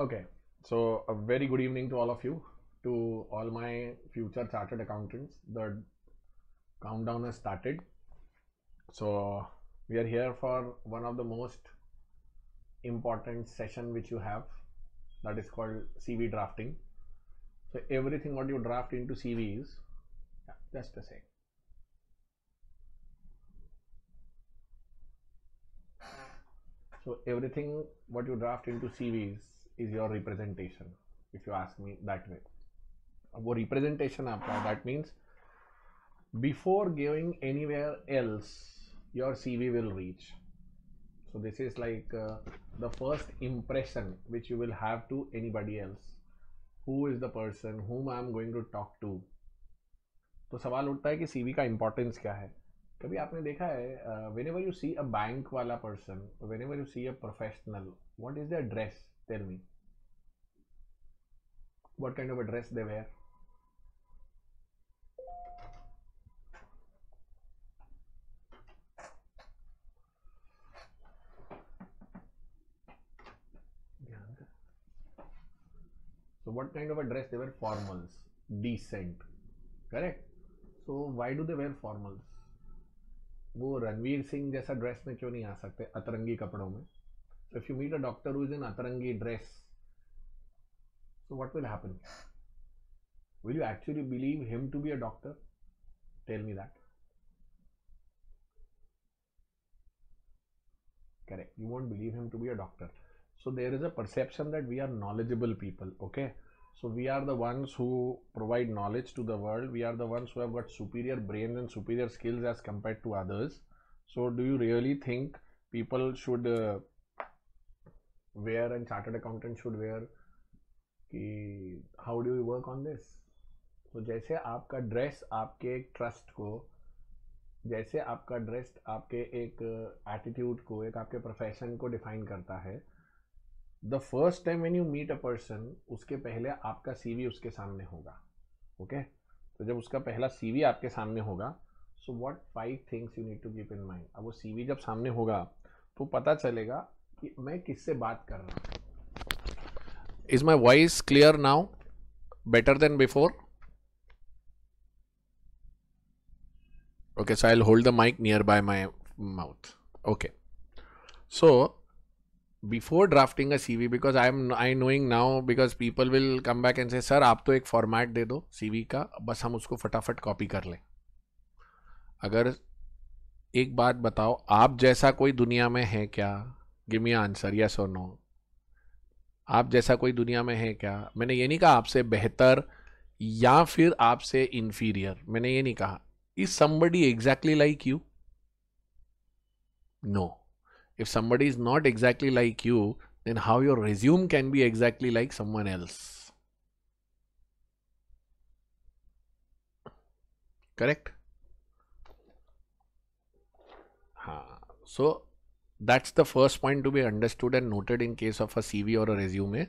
Okay, so a very good evening to all of you, to all my future chartered accountants. The countdown has started. So we are here for one of the most important session which you have that is called CV drafting. So everything what you draft into CV is yeah, just the same. So everything what you draft into CVs is your representation if you ask me that way अब वो representation आपका that means before giving anywhere else your C V will reach so this is like uh, the first impression which you will have to anybody else who is the person whom i am going to talk to तो सवाल उठता है कि CV का importance क्या है कभी आपने देखा है whenever you see a bank वाला person whenever you see a professional what is the dress tell me what kind of a dress they wear So what kind of a dress they wear? Formals, decent, correct? So why do they wear formals? वो रणवीर सिंह जैसा dress में क्यों नहीं आ सकते अतरंगी कपड़ों में so if you meet a doctor who is in अतरंगी dress So what will happen? Will you actually believe him to be a doctor? Tell me that. Correct. You won't believe him to be a doctor. So there is a perception that we are knowledgeable people. Okay. So we are the ones who provide knowledge to the world. We are the ones who have got superior brains and superior skills as compared to others. So do you really think people should uh, wear and chartered accountants should wear कि how do you work on this तो जैसे आपका dress आपके एक trust को जैसे आपका dress आपके एक एटीट्यूड को एक आपके प्रोफेशन को डिफाइन करता है the first time when you meet a person उसके पहले आपका सी उसके सामने होगा ओके okay? तो जब उसका पहला सी आपके सामने होगा so what five things you need to keep in mind अब वो सी जब सामने होगा तो पता चलेगा कि मैं किससे बात कर रहा हूँ is my voice clear now better than before okay so i'll hold the mic nearby my mouth okay so before drafting a cv because i am i knowing now because people will come back and say sir आप तो एक format दे दो cv का बस हम उसको फटाफट copy कर लें अगर एक बात बताओ आप जैसा कोई दुनिया में है क्या गिव मी आंसर यस और नो आप जैसा कोई दुनिया में है क्या मैंने ये नहीं कहा आपसे बेहतर या फिर आपसे इन्फीरियर मैंने ये नहीं कहा is somebody exactly like you no if somebody is not exactly like you then how your resume can be exactly like someone else correct हाँ so that's the first point to be understood and noted in case of a CV or a resume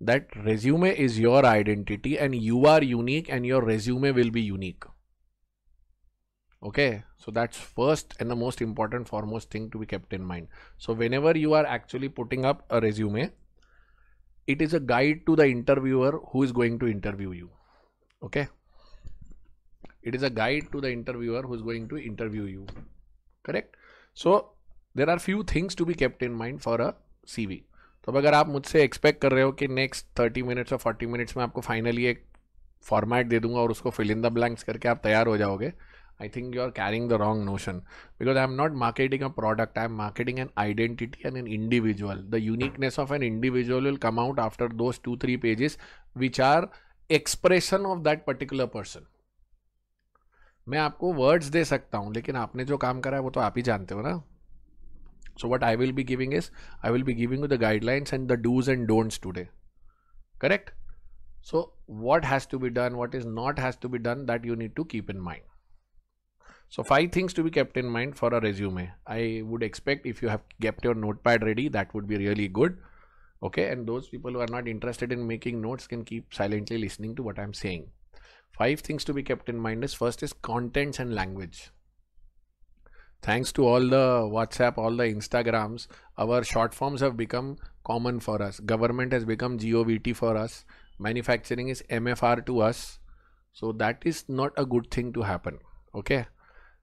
that resume is your identity and you are unique and your resume will be unique okay so that's first and the most important foremost thing to be kept in mind so whenever you are actually putting up a resume it is a guide to the interviewer who is going to interview you okay it is a guide to the interviewer who is going to interview you correct so there are few things to be kept in mind for a C V तो अगर आप मुझसे expect कर रहे हो कि next thirty minutes और forty minutes में आपको फाइनली एक फॉर्मेट दे दूंगा और उसको फिल इन द ब्लैंक्स करके आप तैयार हो जाओगे I think you are carrying the wrong notion because I am not marketing a product I am marketing an identity and an individual the uniqueness of an individual will come out after those two three pages which are expression of that particular person मैं आपको words दे सकता हूँ लेकिन आपने जो काम करा है वो तो आप ही जानते हो ना So what I will be giving is, I will be giving you the guidelines and the do's and don'ts today. Correct? So what has to be done, what is not has to be done that you need to keep in mind. So five things to be kept in mind for a resume. I would expect if you have kept your notepad ready, that would be really good. Okay. And those people who are not interested in making notes can keep silently listening to what I'm saying. Five things to be kept in mind is first is contents and language thanks to all the whatsapp all the instagrams our short forms have become common for us government has become govt for us manufacturing is mfr to us so that is not a good thing to happen okay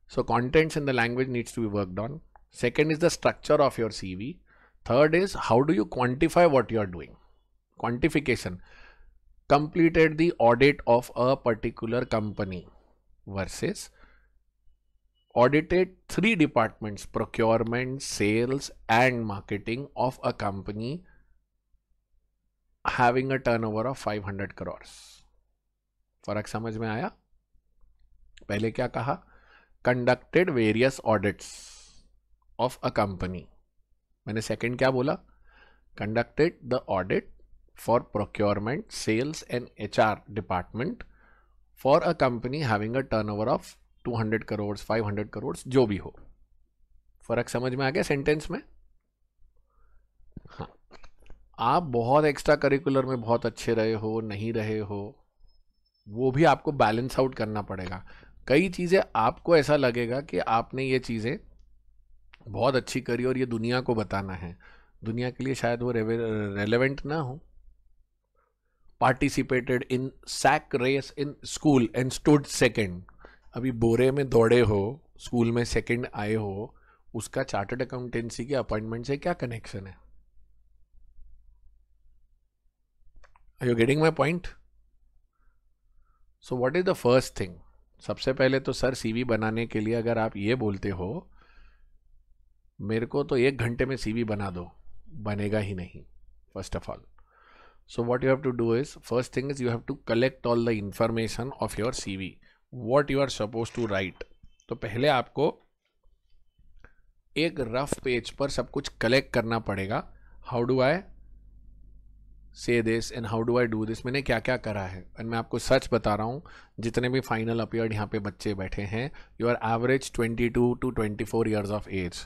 so contents in the language needs to be worked on second is the structure of your cv third is how do you quantify what you are doing quantification completed the audit of a particular company versus audited three departments procurement, sales, and marketing of a company having a turnover of 500 crores. फर्क समझ में आया पहले क्या कहा conducted various audits of a company मैंने second क्या बोला conducted the audit for procurement sales and HR department for a company having a turnover of hundred crore five hundred crore जो भी हो फर्क समझ में आ गया सेंटेंस में हाँ आप बहुत एक्स्ट्रा करिकुलर में बहुत अच्छे रहे हो नहीं रहे हो वो भी आपको बैलेंस आउट करना पड़ेगा कई चीज़ें आपको ऐसा लगेगा कि आपने ये चीज़ें बहुत अच्छी करी और ये दुनिया को बताना है दुनिया के लिए शायद वो रेलेवेंट ना हो participated in sack race in school and stood second अभी बोरे में दौड़े हो स्कूल में सेकंड आए हो उसका चार्टर्ड अकाउंटेंसी के अपॉइंटमेंट से क्या कनेक्शन है are you getting my point so what is the first thing सबसे पहले तो सर सीवी बनाने के लिए अगर आप ये बोलते हो मेरे को तो एक घंटे में सीवी बना दो बनेगा ही नहीं first of all so what you have to do is first thing is you have to collect all the information of your CV what you are suppose to write तो पहले आपको एक रफ पेज पर सब कुछ collect करना पड़ेगा how do I say this and how do I do this मैंने क्या क्या करा है एंड मैं आपको सच बता रहा हूँ जितने भी फाइनल अपियर्ड यहाँ पे बच्चे बैठे हैं you are average twenty two to twenty four years of age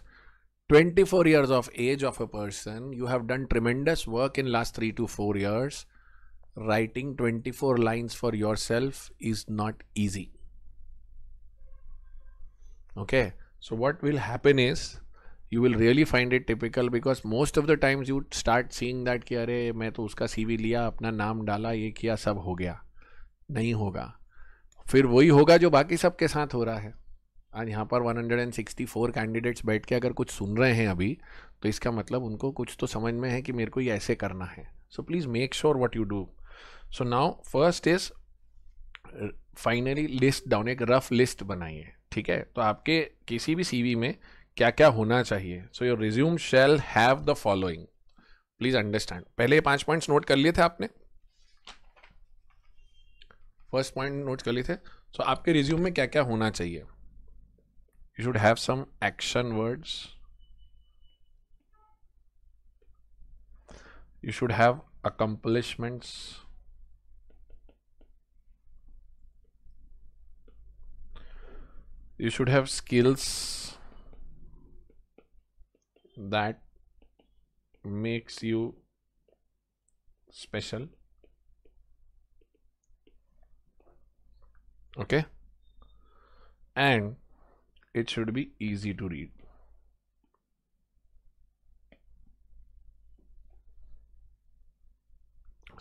twenty four years of age of a person you have done tremendous work in last three to four years writing twenty four lines for yourself is not easy okay so what will happen is you will really find it typical because most of the times you start seeing that कि अरे मैं तो उसका CV लिया अपना नाम डाला ये किया सब हो गया नहीं होगा फिर वही होगा जो बाकी सब के साथ हो रहा है आज यहाँ पर 164 कैंडिडेट्स बैठ के अगर कुछ सुन रहे हैं अभी तो इसका मतलब उनको कुछ तो समझ में है कि मेरे को ये ऐसे करना है so please make sure what you do so now first is finally list down एक रफ लिस्ट बनाइए ठीक है तो आपके किसी भी सीवी में क्या क्या होना चाहिए so your resume shall have the following please understand पहले पांच पॉइंट्स नोट कर लिए थे आपने फर्स्ट पॉइंट नोट कर लिए थे सो so, आपके रिज्यूम में क्या क्या होना चाहिए you should have some action words you should have accomplishments you should have skills that makes you special okay and it should be easy to read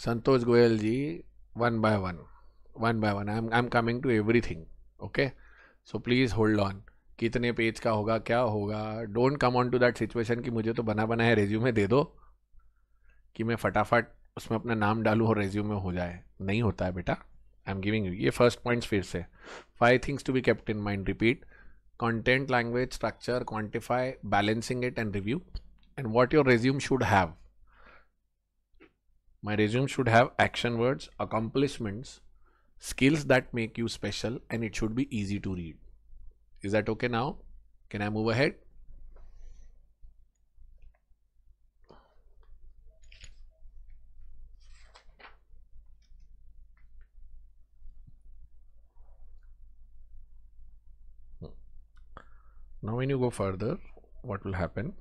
Santosh Goyal ji one by one one by one I'm, I'm coming to everything okay so please hold on कितने page का होगा क्या होगा don't come on to that situation कि मुझे तो बना बना बनाए रेज्यूमे दे दो कि मैं फटाफट उसमें अपना नाम डालूँ और रेज्यूमे हो जाए नहीं होता है बेटा आई एम गिविंग यू ये फर्स्ट पॉइंट फिर से five things to be kept in mind repeat content language structure quantify balancing it and review and what your resume should have my resume should have action words accomplishments skills that make you special and it should be easy to read. Is that okay now? Can I move ahead? Now when you go further, what will happen?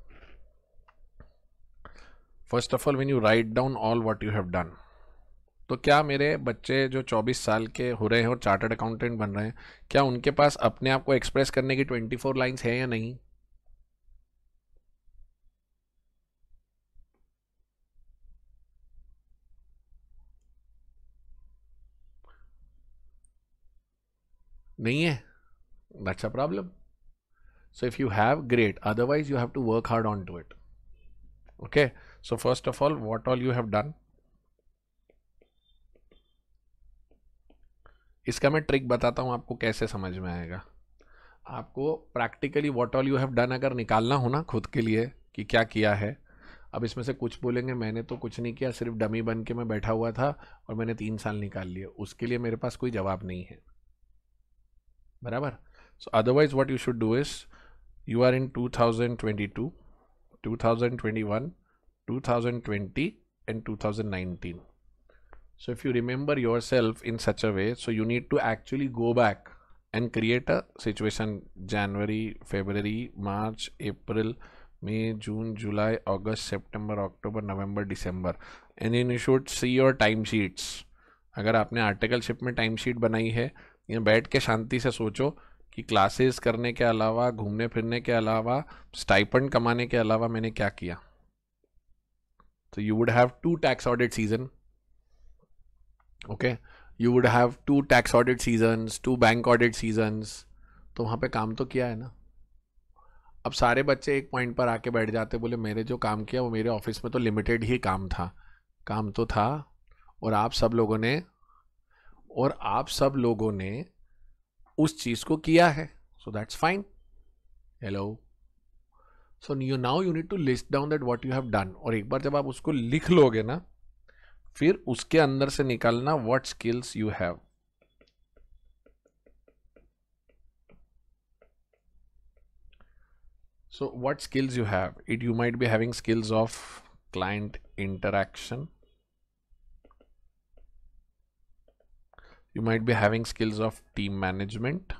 First of all, when you write down all what you have done, तो क्या मेरे बच्चे जो 24 साल के हो रहे हैं और चार्टर्ड अकाउंटेंट बन रहे हैं क्या उनके पास अपने आप को एक्सप्रेस करने की 24 फोर लाइन्स हैं या नहीं नहीं है that's a problem so if you have great otherwise you have to work hard on to it okay so first of all what all you have done इसका मैं ट्रिक बताता हूँ आपको कैसे समझ में आएगा आपको practically what all you have done अगर निकालना हो ना खुद के लिए कि क्या किया है अब इसमें से कुछ बोलेंगे मैंने तो कुछ नहीं किया सिर्फ डमी बन के मैं बैठा हुआ था और मैंने तीन साल निकाल लिए उसके लिए मेरे पास कोई जवाब नहीं है बराबर so otherwise what you should do is you are in two thousand twenty two two thousand twenty one two thousand twenty and two thousand nineteen So if you remember yourself in such a way, so you need to actually go back and create a situation January, February, March, April, May, June, July, August, September, October, November, December. And then you should see your time sheets. अगर आपने articleship में time sheet बनाई है या बैठ के शांति से सोचो कि क्लासेस करने के अलावा घूमने फिरने के अलावा स्टाइपेंड कमाने के अलावा मैंने क्या किया तो you would have two tax audit season okay you would have two tax audit seasons two bank audit seasons तो वहाँ पे काम तो किया है ना अब सारे बच्चे एक पॉइंट पर आके बैठ जाते बोले मेरे जो काम किया वो मेरे ऑफिस में तो लिमिटेड ही काम था काम तो था और आप सब लोगों ने और आप सब लोगों ने उस चीज़ को किया है so that's fine hello so you now you need to list down that what you have done और एक बार जब आप उसको लिख लोगे ना फिर उसके अंदर से निकालना what skills you have so what skills you have it you might be having skills of client interaction you might be having skills of team management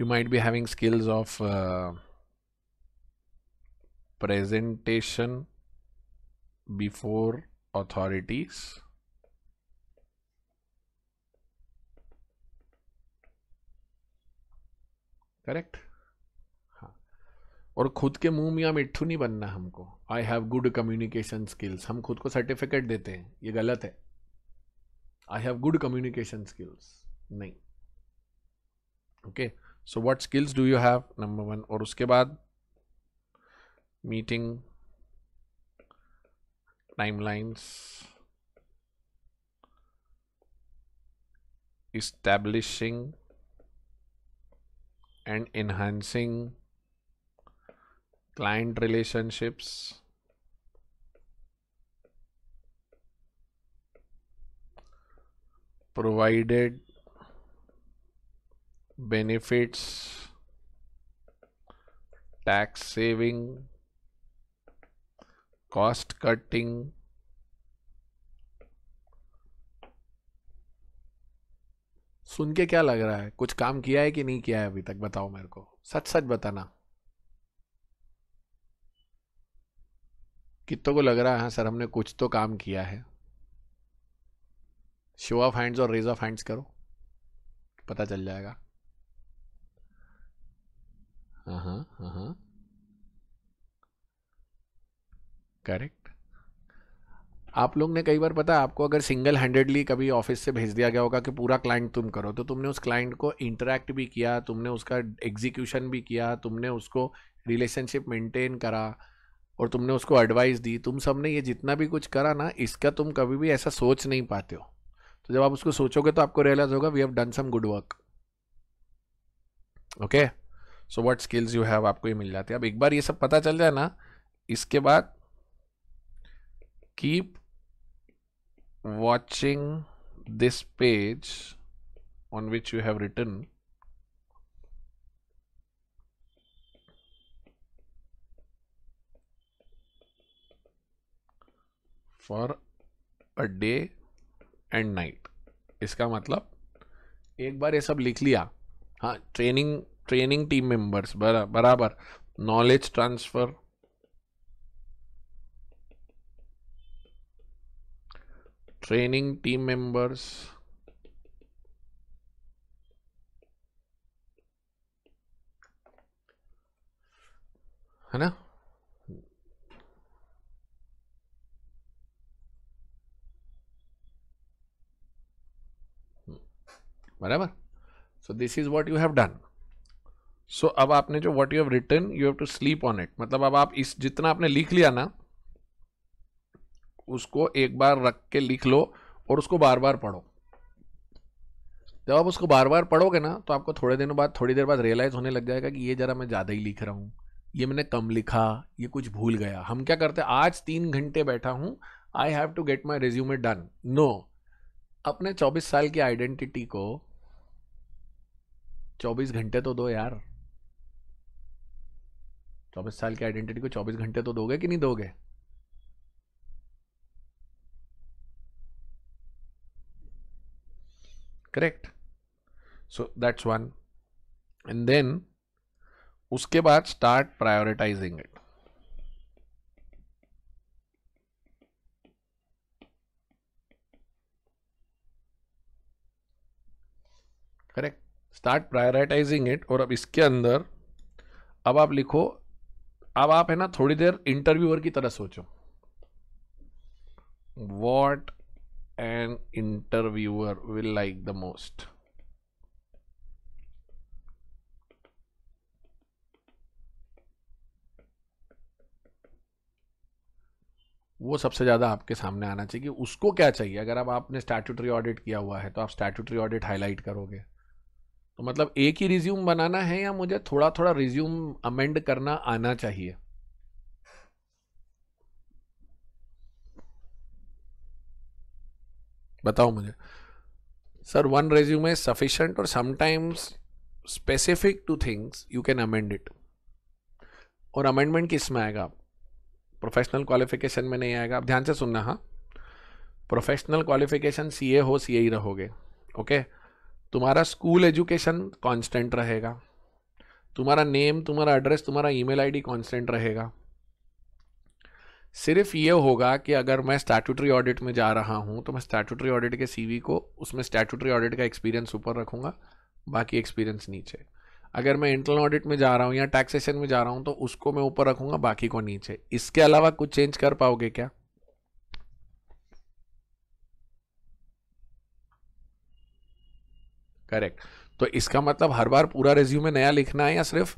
you might be having skills of uh, presentation before authorities correct हाँ और खुद के मुंह में मिट्ठू नहीं बनना हमको I have good communication skills हम खुद को सर्टिफिकेट देते हैं ये गलत है I have good communication skills नहीं okay so what skills do you have number one और उसके बाद meeting timelines establishing and enhancing client relationships provided benefits tax saving cost cutting सुन के क्या लग रहा है कुछ काम किया है कि नहीं किया है अभी तक बताओ मेरे को सच सच बताना कितों को लग रहा है हाँ सर हमने कुछ तो काम किया है शो ऑफ हैंड्स और रेज ऑफ हैंड्स करो पता चल जाएगा हाँ हाँ हाँ, हाँ। करेक्ट आप लोग ने कई बार पता आपको अगर सिंगल हैंडेडली कभी ऑफिस से भेज दिया गया होगा कि पूरा क्लाइंट तुम करो तो तुमने उस क्लाइंट को इंटरेक्ट भी किया तुमने उसका एग्जीक्यूशन भी किया तुमने उसको रिलेशनशिप मेंटेन करा और तुमने उसको एडवाइस दी तुम सब ने ये जितना भी कुछ करा ना इसका तुम कभी भी ऐसा सोच नहीं पाते हो तो जब आप उसको सोचोगे तो आपको रियलाइज होगा we have done some good work okay so what skills you have आपको ये मिल जाते हैं अब एक बार ये सब पता चल जाए ना इसके बाद keep watching this page on which you have written for a day and night इसका मतलब एक बार ये सब लिख लिया हाँ ट्रेनिंग ट्रेनिंग टीम मेंबर्स बराबर knowledge transfer training team members है ना बराबर so this is what you have done so अब आपने जो what you have written you have to sleep on it मतलब अब आप इस जितना आपने लिख लिया ना उसको एक बार रख के लिख लो और उसको बार बार पढ़ो जब आप उसको बार बार पढ़ोगे ना तो आपको थोड़े दिनों बाद थोड़ी देर बाद रियलाइज़ होने लग जाएगा कि ये ज़रा मैं ज़्यादा ही लिख रहा हूँ ये मैंने कम लिखा ये कुछ भूल गया हम क्या करते हैं आज तीन घंटे बैठा हूँ I have to get my resume done no अपने चौबीस साल की आइडेंटिटी को चौबीस घंटे तो दो यार चौबीस साल की आइडेंटिटी को चौबीस घंटे तो दोगे कि नहीं दोगे correct so that's one and then उसके बाद start prioritising it correct start prioritising it और अब इसके अंदर अब आप लिखो अब आप है ना थोड़ी देर इंटरव्यूअर की तरह सोचो what an interviewer will like the most? वो सबसे ज़्यादा आपके सामने आना चाहिए उसको क्या चाहिए अगर आप आपने स्टैट्यूटरी ऑडिट किया हुआ है तो आप स्टैट्यूटरी ऑडिट हाईलाइट करोगे तो मतलब एक ही रिज्यूम बनाना है या मुझे थोड़ा थोड़ा रिज्यूम अमेंड करना आना चाहिए बताओ मुझे sir one resume is sufficient और sometimes specific to things you can amend it और अमेंडमेंट किस में आएगा प्रोफेशनल क्वालिफिकेशन में नहीं आएगा आप ध्यान से सुनना हाँ प्रोफेशनल क्वालिफिकेशन सी हो सी ही e रहोगे ओके तुम्हारा स्कूल एजुकेशन कांस्टेंट रहेगा तुम्हारा नेम तुम्हारा एड्रेस तुम्हारा ईमेल आईडी कांस्टेंट रहेगा सिर्फ ये होगा कि अगर मैं स्टैटूटरी ऑडिट में जा रहा हूँ तो मैं स्टैटूटरी ऑडिट के सी को उसमें स्टैटूटरी ऑडिट का एक्सपीरियंस ऊपर रखूँगा बाकी एक्सपीरियंस नीचे अगर मैं इंटरनल ऑडिट में जा रहा हूँ या टैक्सेशन में जा रहा हूँ तो उसको मैं ऊपर रखूँगा बाकी को नीचे इसके अलावा कुछ चेंज कर पाओगे क्या करेक्ट तो इसका मतलब हर बार पूरा रिज्यूमे नया लिखना है या सिर्फ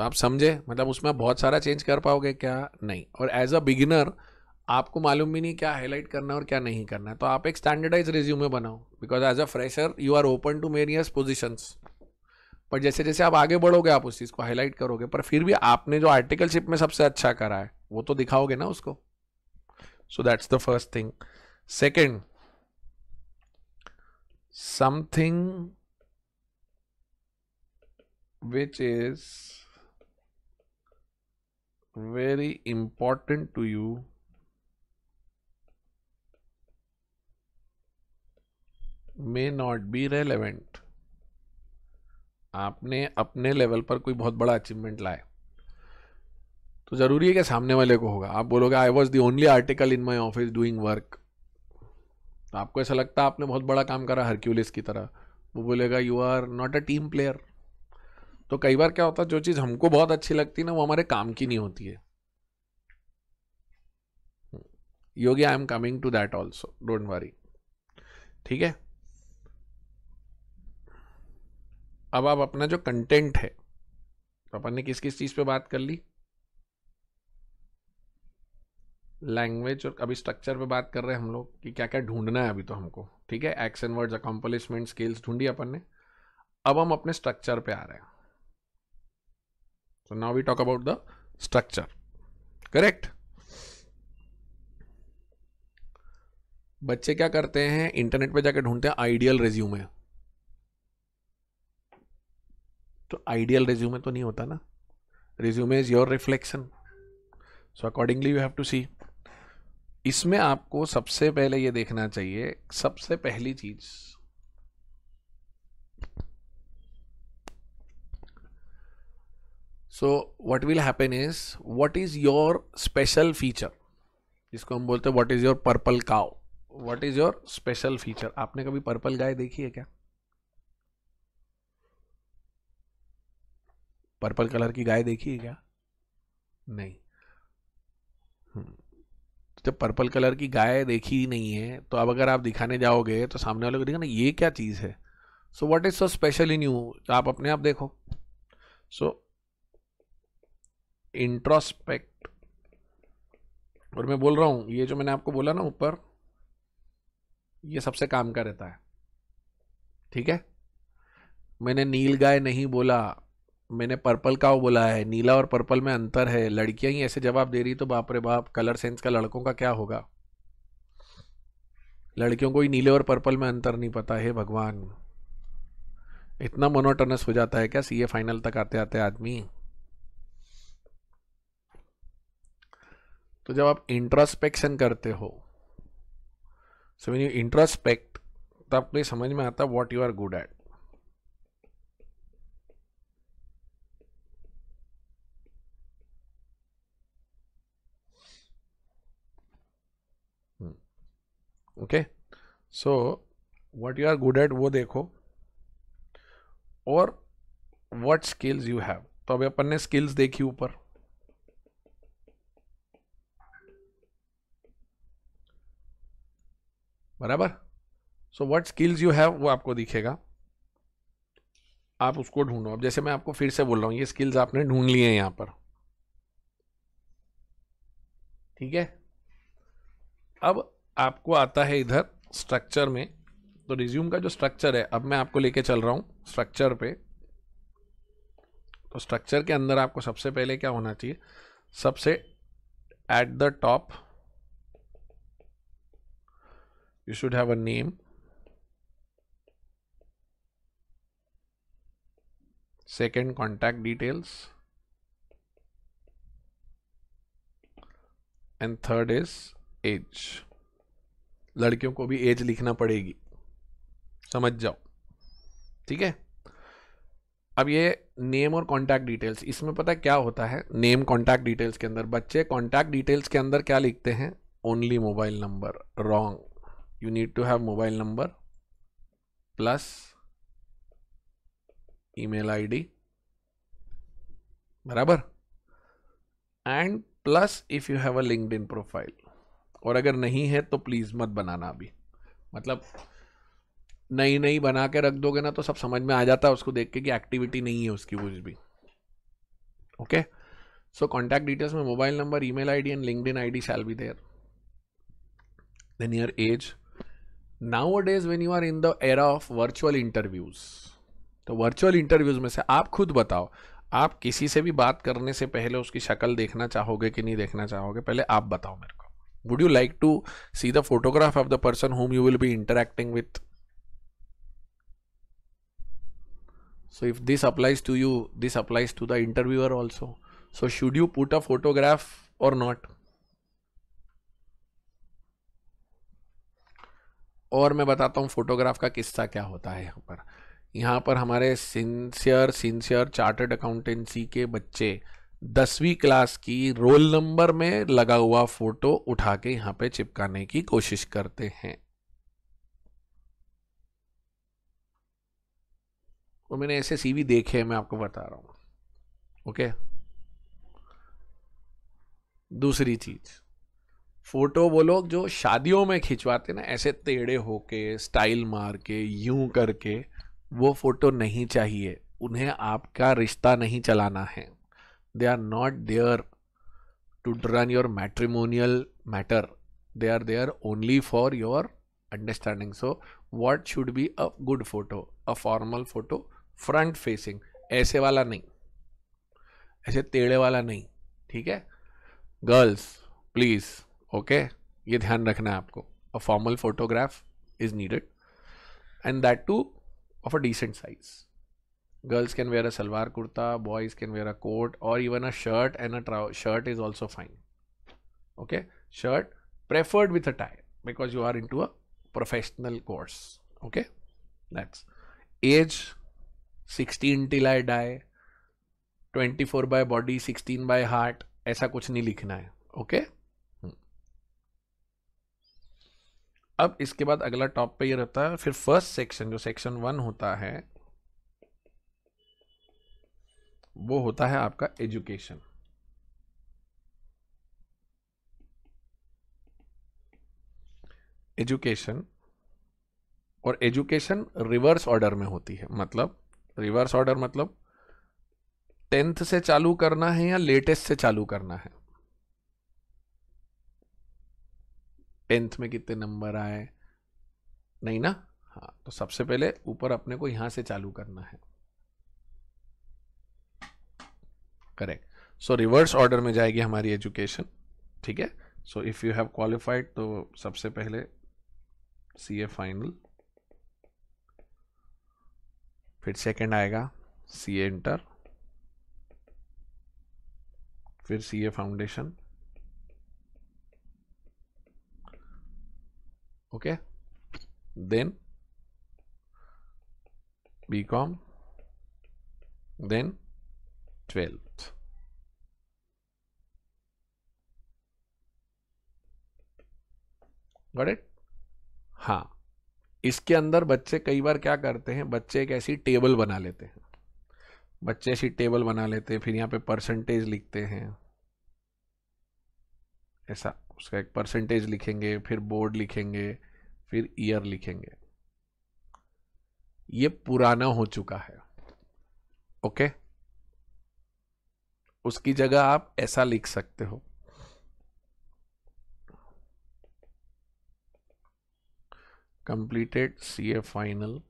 तो आप समझे मतलब उसमें बहुत सारा चेंज कर पाओगे क्या नहीं और एज अ बिगिनर आपको मालूम भी नहीं क्या हाईलाइट करना और क्या नहीं करना है तो आप एक स्टैंडर्डाइज रिज्यूमे बनाओ because as a fresher you are open to various positions पर जैसे जैसे आप आगे बढ़ोगे आप उस चीज़ को हाईलाइट करोगे पर फिर भी आपने जो आर्टिकलशिप में सबसे अच्छा करा है वो तो दिखाओगे ना उसको so that's the first thing second something which is very important to you may not be relevant आपने अपने लेवल पर कोई बहुत बड़ा अचीवमेंट लाए तो ज़रूरी है कि सामने वाले को होगा आप बोलोगे I was the only article in my office doing work तो आपको ऐसा लगता है आपने बहुत बड़ा काम करा हरक्यूलिस की तरह वो बोलेगा you are not a team player तो कई बार क्या होता है जो चीज़ हमको बहुत अच्छी लगती है ना वो हमारे काम की नहीं होती है Yogi I am coming to that also don't worry ठीक है अब आप अपना जो कंटेंट है तो अपन ने किस किस चीज़ पे बात कर ली लैंग्वेज और अभी स्ट्रक्चर पे बात कर रहे हैं हम लोग कि क्या क्या ढूंढना है अभी तो हमको ठीक है एक्शन वर्ड्स अकॉम्पलिशमेंट स्किल्स ढूंढी अपन ने अब हम अपने स्ट्रक्चर पे आ रहे हैं So now we talk about the structure. Correct? बच्चे क्या करते हैं इंटरनेट पे जाके ढूंढते हैं आइडियल रेज्यूमे तो आइडियल रेज्यूमे तो नहीं होता ना resume is your reflection so accordingly you have to see इसमें आपको सबसे पहले ये देखना चाहिए सबसे पहली चीज़ so what will happen is what is your special feature जिसको हम बोलते हैं what is your purple cow what is your special feature आपने कभी पर्पल गाय देखी है क्या पर्पल कलर की गाय देखी है क्या नहीं हम्म। जब पर्पल कलर की गाय देखी नहीं है तो अब अगर आप दिखाने जाओगे तो सामने वाले को देखा ना ये क्या चीज़ है so what is so special in you आप अपने आप देखो सो so, इंट्रोस्पेक्ट और मैं बोल रहा हूं ये जो मैंने आपको बोला ना ऊपर ये सबसे काम का रहता है ठीक है मैंने नील गाय नहीं बोला मैंने पर्पल काव बोला है नीला और पर्पल में अंतर है लड़कियां ही ऐसे जवाब दे रही तो बाप रे बाप कलर सेंस का लड़कों का क्या होगा लड़कियों को ही नीले और पर्पल में अंतर नहीं पता है भगवान इतना मोनोटनस हो जाता है क्या सीए फाइनल तक आते आते आदमी तो जब आप इंट्रोस्पेक्शन करते हो सो वेन यू इंट्रोस्पेक्ट तो आपको ये समझ में आता what what you are good at okay so what you are good at वो देखो और वट स्किल्स यू हैव तो अभी अपन ने स्किल्स देखी ऊपर बराबर so what skills you have वो आपको दिखेगा आप उसको ढूंढो अब जैसे मैं आपको फिर से बोल रहा हूँ ये स्किल्स आपने ढूंढ लिए हैं यहाँ पर ठीक है अब आपको आता है इधर स्ट्रक्चर में तो रिज्यूम का जो स्ट्रक्चर है अब मैं आपको लेके चल रहा हूँ स्ट्रक्चर पे तो स्ट्रक्चर के अंदर आपको सबसे पहले क्या होना चाहिए सबसे at the top you should have a name second contact details and third is age लड़कियों को भी एज लिखना पड़ेगी समझ जाओ ठीक है अब ये नेम और कॉन्टैक्ट डिटेल्स इसमें पता क्या होता है नेम कॉन्टैक्ट डिटेल्स के अंदर बच्चे कॉन्टैक्ट डिटेल्स के अंदर क्या लिखते हैं only mobile number wrong you need to have mobile number plus email id बराबर and plus if you have a in profile और अगर नहीं है तो प्लीज मत बनाना अभी मतलब नई नई बना के रख दोगे ना तो सब समझ में आ जाता है उसको देख के कि एक्टिविटी नहीं है उसकी कुछ भी ओके सो कॉन्टैक्ट डिटेल्स में mobile number email ID and LinkedIn ID shall be there then your age nowadays when you are in the era of virtual interviews तो वर्चुअल इंटरव्यूज में से आप खुद बताओ आप किसी से भी बात करने से पहले उसकी शक्ल देखना चाहोगे कि नहीं देखना चाहोगे पहले आप बताओ मेरे को would you like to see the photograph of the person whom you will be interacting with so if this applies to you this applies to the interviewer also so should you put a photograph और not और मैं बताता हूँ photograph का किस्सा क्या होता है यहाँ पर यहाँ पर हमारे सिंसियर सिंसियर चार्टर्ड अकाउंटेंसी के बच्चे दसवीं क्लास की रोल नंबर में लगा हुआ फोटो उठा के यहाँ पे चिपकाने की कोशिश करते हैं और तो मैंने ऐसे सीवी देखे हैं मैं आपको बता रहा हूँ ओके दूसरी चीज़ फोटो वो लोग जो शादियों में खिंचवाते ना ऐसे टेढ़े होके स्टाइल मार के यूं करके वो फोटो नहीं चाहिए उन्हें आपका रिश्ता नहीं चलाना है they are not there to run your matrimonial matter they are there only for your understanding so what should be a good photo a formal photo front facing ऐसे वाला नहीं ऐसे टेढ़े वाला नहीं ठीक है गर्ल्स प्लीज़ ओके ये ध्यान रखना है आपको a formal photograph is needed and that too of a decent size girls can wear a salwar kurta boys can wear a coat और even a shirt and a ट्राउ shirt is also fine okay shirt preferred with a tie because you are in into a professional course okay that's age sixteen till I die twenty four by body sixteen by heart ऐसा कुछ नहीं लिखना है. Okay. अब इसके बाद अगला top पे ये रहता है फिर फर्स्ट सेक्शन जो सेक्शन वन होता है वो होता है आपका एजुकेशन एजुकेशन और एजुकेशन रिवर्स ऑर्डर में होती है मतलब रिवर्स ऑर्डर मतलब टेंथ से चालू करना है या लेटेस्ट से चालू करना है टेंथ में कितने नंबर आए नहीं ना हाँ तो सबसे पहले ऊपर अपने को यहां से चालू करना है करेक्ट सो रिवर्स ऑर्डर में जाएगी हमारी एजुकेशन ठीक है so if you have qualified तो सबसे पहले सी ए फाइनल फिर सेकंड आएगा सी ए इंटर फिर C A foundation okay then bcom then 12th got it ha हाँ. इसके अंदर बच्चे कई बार क्या करते हैं बच्चे एक ऐसी टेबल बना लेते हैं बच्चे ऐसी टेबल बना लेते हैं फिर यहाँ पे परसेंटेज लिखते हैं ऐसा उसका एक परसेंटेज लिखेंगे फिर बोर्ड लिखेंगे फिर ईयर लिखेंगे ये पुराना हो चुका है ओके उसकी जगह आप ऐसा लिख सकते हो completed C A final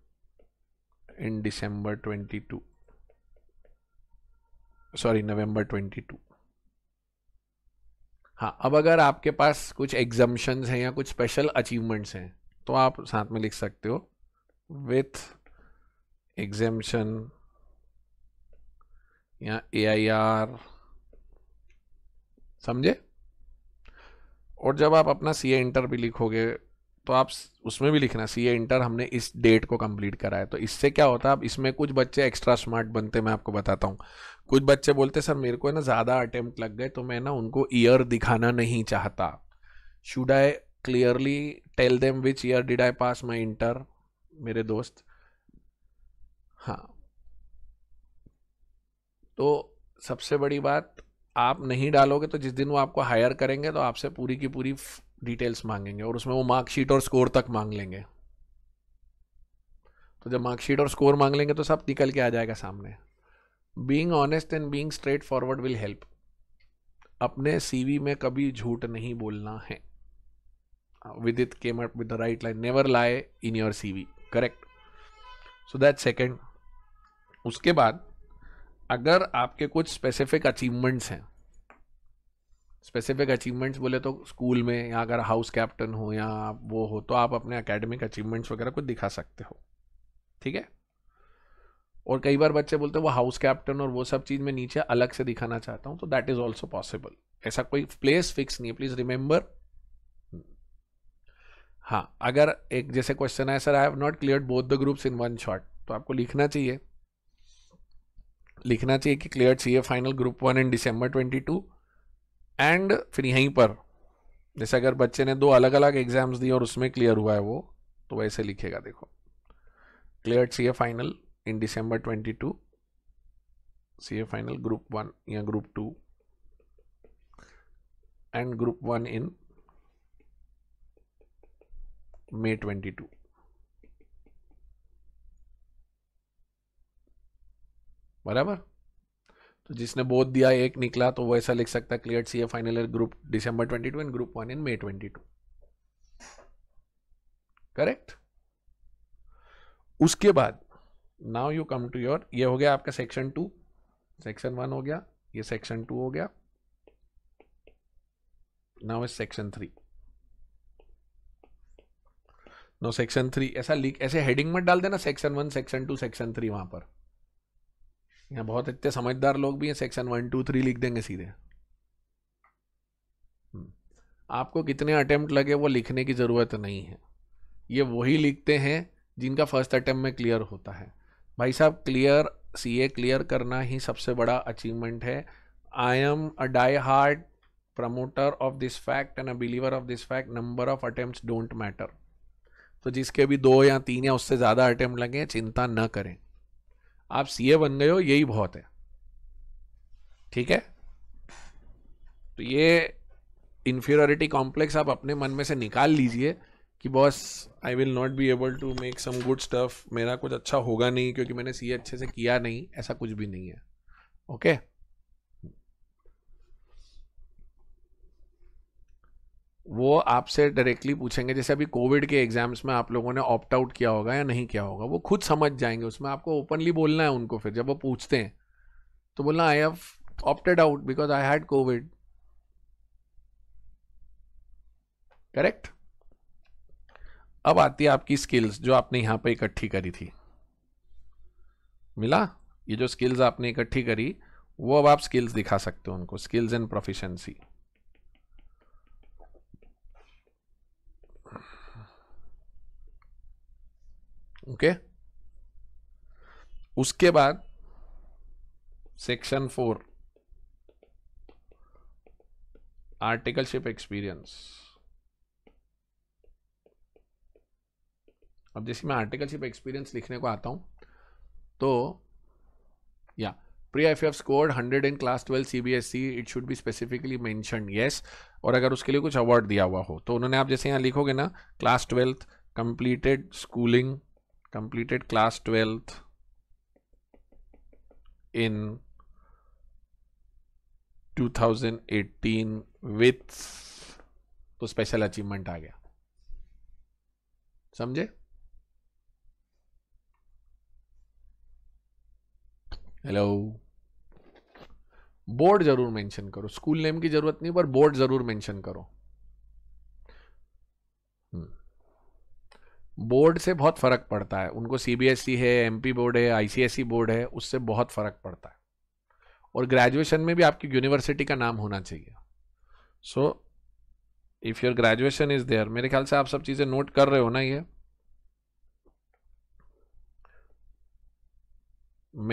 in December twenty two sorry November twenty two हाँ अब अगर आपके पास कुछ एग्जम्पन्स हैं या कुछ स्पेशल अचीवमेंट्स हैं तो आप साथ में लिख सकते हो विथ एग्जम्पन या ए आई आर समझे और जब आप अपना सी ए इंटर भी लिखोगे तो आप उसमें भी लिखना सी ए इंटर हमने इस डेट को कंप्लीट करा है तो इससे क्या होता है अब इसमें कुछ बच्चे एक्स्ट्रा स्मार्ट बनते मैं आपको बताता हूँ कुछ बच्चे बोलते सर मेरे को है ना ज़्यादा अटेम्प्ट लग गए तो मैं ना उनको ईयर दिखाना नहीं चाहता should I clearly tell them which year did I pass my inter मेरे दोस्त हाँ तो सबसे बड़ी बात आप नहीं डालोगे तो जिस दिन वो आपको हायर करेंगे तो आपसे पूरी की पूरी डिटेल्स मांगेंगे और उसमें वो मार्कशीट और स्कोर तक मांग लेंगे तो जब मार्कशीट और स्कोर मांग लेंगे तो सब निकल के आ जाएगा सामने being honest and being straightforward will help अपने सी में कभी झूठ नहीं बोलना है विदित came up with the right line never lie in your CV correct so that second उसके बाद अगर आपके कुछ स्पेसिफिक अचीवमेंट्स हैं स्पेसिफिक अचीवमेंट्स बोले तो स्कूल में या अगर हाउस कैप्टन हो या वो हो तो आप अपने अकेडमिक अचीवमेंट्स वगैरह कुछ दिखा सकते हो ठीक है और कई बार बच्चे बोलते हैं वो हाउस कैप्टन और वो सब चीज़ में नीचे अलग से दिखाना चाहता हूँ तो दैट इज़ ऑल्सो पॉसिबल ऐसा कोई प्लेस फिक्स नहीं है प्लीज़ रिमेंबर हाँ अगर एक जैसे क्वेश्चन है sir I have not clear both the groups in one shot तो आपको लिखना चाहिए लिखना चाहिए कि क्लियर चाहिए final group one in December twenty two and फिर यहीं पर जैसे अगर बच्चे ने दो अलग अलग एग्जाम्स दिए और उसमें क्लियर हुआ है वो तो वैसे लिखेगा देखो clear C A final in December twenty two C A final group one या group two and group one in May twenty two बराबर तो जिसने बोध दिया एक निकला तो वैसा लिख सकता है clear C A final year group December twenty two and group one in May twenty two correct उसके बाद now you come to your ये हो गया आपका सेक्शन टू सेक्शन वन हो गया ये सेक्शन टू हो गया now is section three no section three ऐसा लिख ऐसे हेडिंग मत डाल देना section one section two section three वहां पर यहाँ बहुत इतने समझदार लोग भी हैं सेक्शन वन टू थ्री लिख देंगे सीधे हम्म। आपको कितने अटेम्प्ट लगे वो लिखने की ज़रूरत नहीं है ये वही लिखते हैं जिनका फर्स्ट अटेम्प्ट में क्लियर होता है भाई साहब क्लियर सी ए क्लियर करना ही सबसे बड़ा अचीवमेंट है I am a die heart promoter of this fact and a believer of this fact number of attempt don't matter तो जिसके भी दो या तीन या उससे ज़्यादा अटेम्प्ट लगे चिंता न करें आप सीए बन गए हो यही बहुत है ठीक है तो ये इन्फीरियोरिटी कॉम्प्लेक्स आप अपने मन में से निकाल लीजिए कि boss I will not be able to make some good stuff मेरा कुछ अच्छा होगा नहीं क्योंकि मैंने सी अच्छे से किया नहीं ऐसा कुछ भी नहीं है ओके okay? वो आपसे डायरेक्टली पूछेंगे जैसे अभी कोविड के एग्जाम्स में आप लोगों ने ऑप्ट आउट किया होगा या नहीं किया होगा वो खुद समझ जाएंगे उसमें आपको ओपनली बोलना है उनको फिर जब वो पूछते हैं तो बोलना I have opted out because I had Covid correct अब आती है आपकी स्किल्स जो आपने यहां पर इकट्ठी करी थी मिला ये जो स्किल्स आपने इकट्ठी करी वो अब आप स्किल्स दिखा सकते हो उनको स्किल्स एंड प्रोफिशंसी ओके उसके बाद सेक्शन फोर आर्टिकलशिप एक्सपीरियंस अब जैसे मैं आर्टिकलशिप एक्सपीरियंस लिखने को आता हूं तो या pre F F score scored hundred in class twelve C B S E it should be specifically mention yes और अगर उसके लिए कुछ अवार्ड दिया हुआ हो तो उन्होंने आप जैसे यहाँ लिखोगे ना class twelfth completed schooling completed class 12th in 2018 with तो स्पेशल अचीवमेंट आ गया समझे हेलो बोर्ड जरूर मेंशन करो स्कूल नेम की जरूरत नहीं पर बोर्ड जरूर मेंशन करो बोर्ड से बहुत फ़र्क पड़ता है उनको सीबीएसई e है एमपी बोर्ड है आईसीएसई e बोर्ड है उससे बहुत फ़र्क पड़ता है और ग्रेजुएशन में भी आपकी यूनिवर्सिटी का नाम होना चाहिए so if your graduation is there मेरे ख्याल से आप सब चीज़ें नोट कर रहे हो ना ये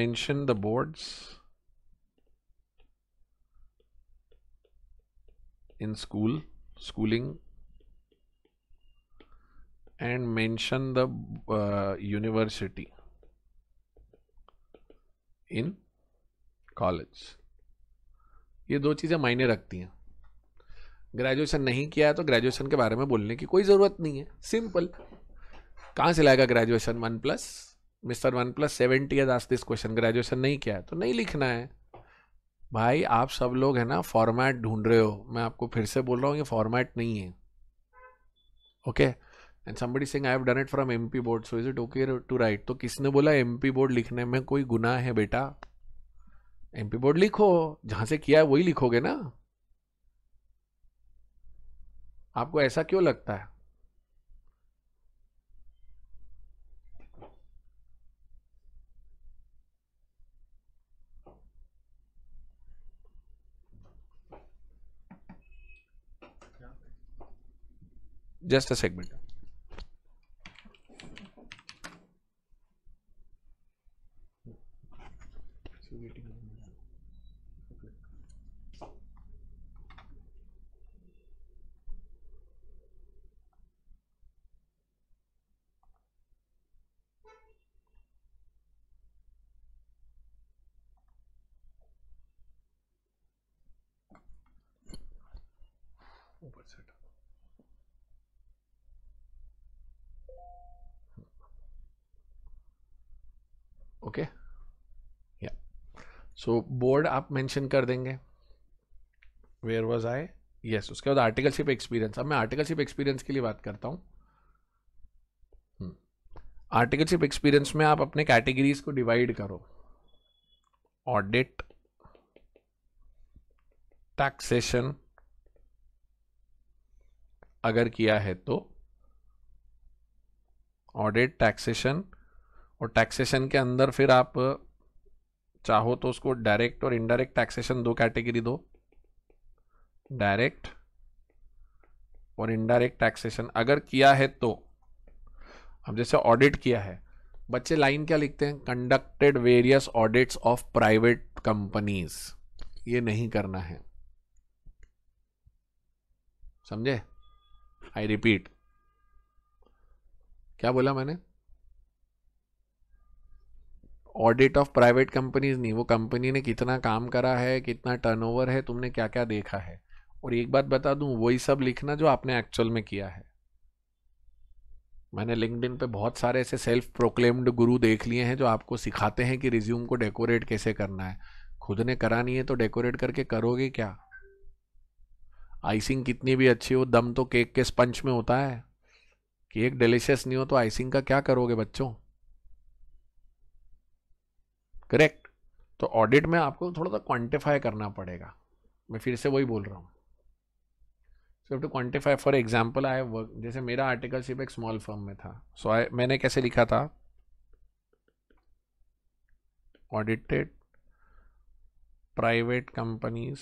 mention the boards in school schooling and mention the uh, university इन कॉलेज ये दो चीज़ें मायने रखती हैं ग्रेजुएशन नहीं किया है तो ग्रेजुएशन के बारे में बोलने की कोई ज़रूरत नहीं है सिंपल कहां से लाएगा graduation one plus mister one plus seventy age this question graduation नहीं किया है तो नहीं लिखना है भाई आप सब लोग है ना फॉर्मेट ढूंढ रहे हो मैं आपको फिर से बोल रहा हूँ ये फॉर्मेट नहीं है okay okay? And somebody sing I have done it from MP board so is it okay to write तो किसने बोला एमपी बोर्ड लिखने में कोई गुना है बेटा एमपी बोर्ड लिखो जहां से किया है वही लिखोगे ना आपको ऐसा क्यों लगता है जस्ट अ सेगमेंट ऊपर से हटा ओके या सो बोर्ड आप मेंशन कर देंगे वेयर वॉज आई यस उसके बाद आर्टिकलशिप एक्सपीरियंस अब मैं आर्टिकलशिप एक्सपीरियंस के लिए बात करता हूं आर्टिकलशिप एक्सपीरियंस में आप अपने कैटेगरीज को डिवाइड करो ऑडिट टैक्सेशन अगर किया है तो ऑडिट टैक्सेशन और टैक्सेशन के अंदर फिर आप चाहो तो उसको डायरेक्ट और इनडायरेक्ट टैक्सेशन दो कैटेगरी दो डायरेक्ट और इनडायरेक्ट टैक्सेशन अगर किया है तो अब जैसे ऑडिट किया है बच्चे लाइन क्या लिखते हैं conducted various audits of private companies ये नहीं करना है समझे आई रिपीट क्या बोला मैंने ऑडिट ऑफ प्राइवेट कंपनीज नहीं वो कंपनी ने कितना काम करा है कितना टर्नओवर है तुमने क्या क्या देखा है और एक बात बता दूं वही सब लिखना जो आपने एक्चुअल में किया है मैंने लिंकडिन पे बहुत सारे ऐसे सेल्फ प्रोक्लेम्ड गुरु देख लिए हैं जो आपको सिखाते हैं कि रिज्यूम को डेकोरेट कैसे करना है खुद ने करा नहीं है तो डेकोरेट करके करोगे क्या आइसिंग कितनी भी अच्छी हो दम तो केक के स्पंच में होता है केक डिलिशियस नहीं हो तो आइसिंग का क्या करोगे बच्चों करेक्ट तो ऑडिट में आपको थोड़ा सा क्वांटिफाई करना पड़ेगा मैं फिर से वही बोल रहा हूँ so to quantify for example I work जैसे मेरा आर्टिकल सिर्फ एक स्मॉल फर्म में था सो so, आई मैंने कैसे लिखा था audited private companies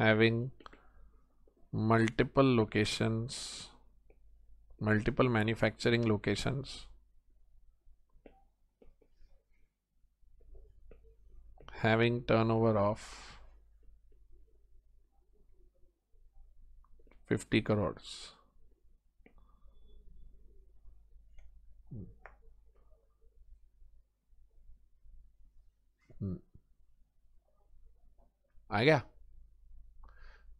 having multiple locations multiple manufacturing locations having turnover of 50 crores आ hmm. गया hmm.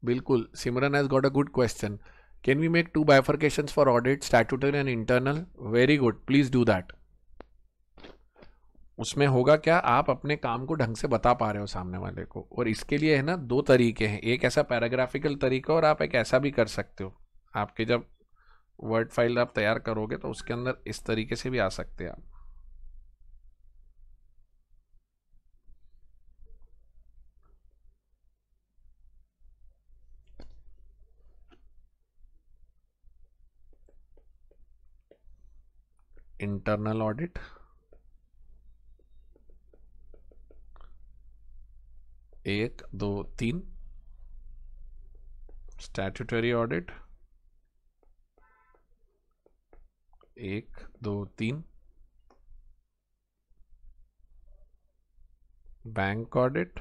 बिल्कुल Simran has got a good question can we make two bifurcation for audit statutory and internal very good please do that उसमें होगा क्या आप अपने काम को ढंग से बता पा रहे हो सामने वाले को और इसके लिए है ना दो तरीके हैं एक ऐसा पैराग्राफिकल तरीका और आप एक ऐसा भी कर सकते हो आपके जब वर्ड फाइल आप तैयार करोगे तो उसके अंदर इस तरीके से भी आ सकते हैं आप internal audit एक दो तीन स्टैट्यूटरी ऑडिट एक दो तीन बैंक ऑडिट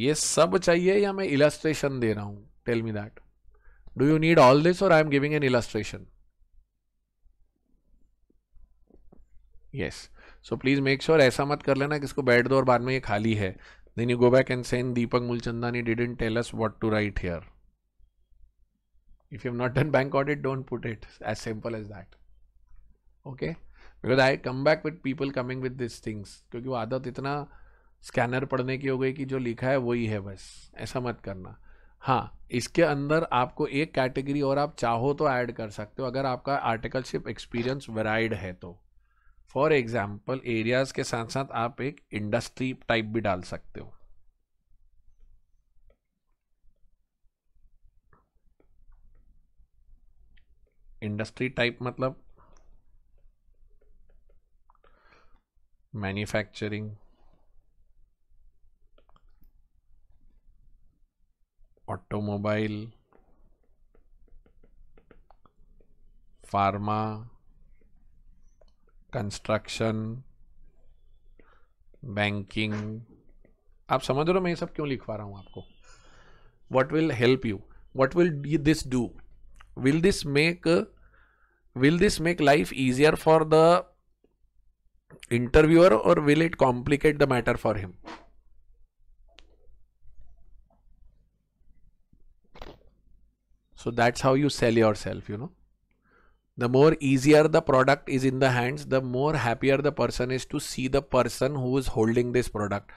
ये सब चाहिए या मैं इलास्ट्रेशन दे रहा हूं tell me that do you need all this और I am giving an illustration yes so please make sure ऐसा मत कर लेना कि इसको बैठ दो और बाद में ये खाली है then you go back and सेन Deepak Mulchandani didn't tell us what to write here if you've not done bank audit don't put it as simple as that okay because I come back with people coming with this things क्योंकि वो आदत इतना scanner पढ़ने की हो गई कि जो लिखा है वही है बस ऐसा मत करना हाँ इसके अंदर आपको एक कैटेगरी और आप चाहो तो ऐड कर सकते हो अगर आपका आर्टिकलशिप एक्सपीरियंस वेराइड है तो फॉर एग्जाम्पल एरियाज के साथ साथ आप एक इंडस्ट्री टाइप भी डाल सकते हो इंडस्ट्री टाइप मतलब manufacturing automobile pharma construction banking आप समझ रहे हो मैं ये सब क्यों लिखवा रहा हूं आपको what will help you what will this do will this make will this make life easier for the interviewer और will it complicate the matter for him so that's how you sell yourself you know the more easier the product is in the hands the more happier the person is to see the person who is holding this product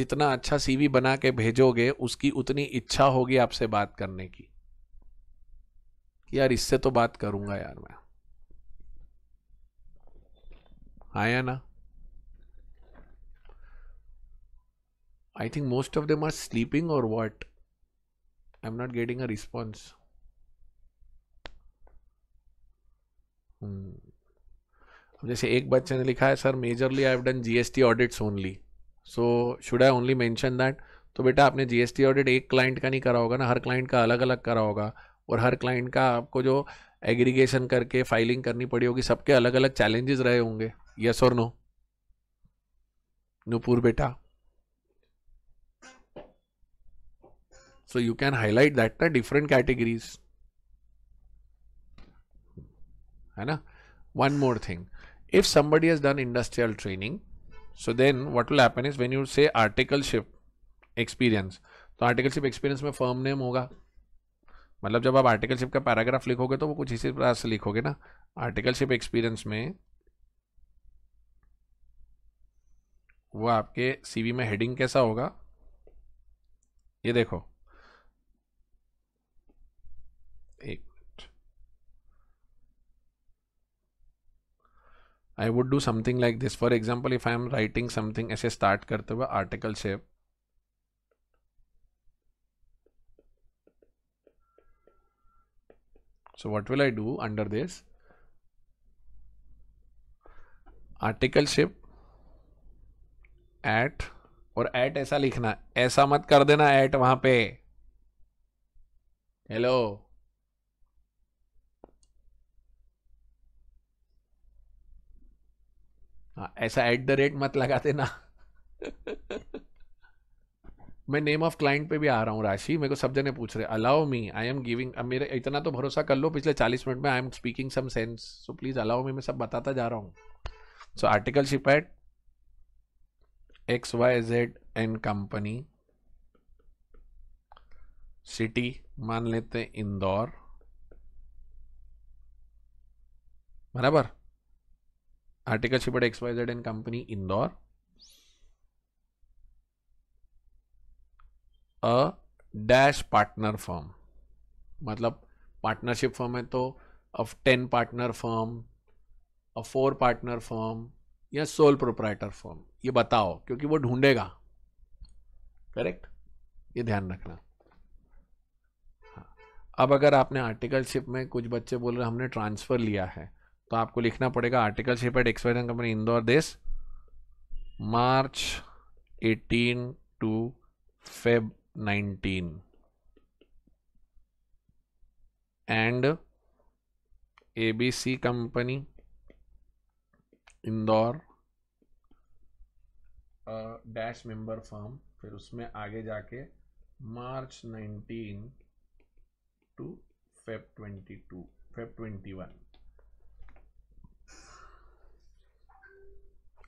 जितना अच्छा CV बना के भेजोगे उसकी उतनी इच्छा होगी आपसे बात करने की यार इससे तो बात करूंगा यार मैं आया ना I think most of them are sleeping और what I am not getting a response hmm. जैसे एक बच्चे ने लिखा है sir majorly I have done GST audits only so should I only mention that तो बेटा आपने जीएसटी ऑडिट एक क्लाइंट का नहीं करा होगा ना हर क्लाइंट का अलग अलग करा होगा और हर क्लाइंट का आपको जो एग्रीगेशन करके फाइलिंग करनी पड़ी होगी सबके अलग अलग चैलेंजेस रहे होंगे यस और नो नूपुर बेटा so you can highlight that ना डिफरेंट कैटेगरीज है ना one more thing if somebody has done industrial training so then what will happen is when you say articleship experience तो आर्टिकलशिप एक्सपीरियंस में firm name होगा मतलब जब आप articleship का पैराग्राफ लिखोगे तो वो कुछ इसी प्रकार से लिखोगे ना आर्टिकलशिप एक्सपीरियंस में वो आपके सीवी में हेडिंग कैसा होगा ये देखो I would do something like this for example if I am writing something ऐसे स्टार्ट करते हुए articleship so what will I do under this articleship at और एट ऐसा लिखना ऐसा मत कर देना एट वहां पे हेलो हाँ, ऐसा एट द रेट मत लगा देना मैं नेम ऑफ क्लाइंट पे भी आ रहा हूँ राशि मेरे को सब जने पूछ रहे allow me I am giving मेरे इतना तो भरोसा कर लो पिछले चालीस मिनट में I am speaking some sense so please allow me मैं सब बताता जा रहा हूँ so articleship at X Y Z and company city मान लेते इंदौर बराबर article X Y Z and company Indore a dash partner firm मतलब पार्टनरशिप फर्म है तो of ten partner firm a four partner firm या सोल प्रोपराइटर फर्म ये बताओ क्योंकि वो ढूंढेगा करेक्ट ये ध्यान रखना हाँ अब अगर आपने आर्टिकलशिप में कुछ बच्चे बोल रहे हमने ट्रांसफ़र लिया है तो आपको लिखना पड़ेगा आर्टिकल शिप एट एक्सपाइजन company Indore dash March 18 to Feb 19 and ABC company Indore dash member firm फिर उसमें आगे जाके मार्च 19 टू फेब 22 फेब 21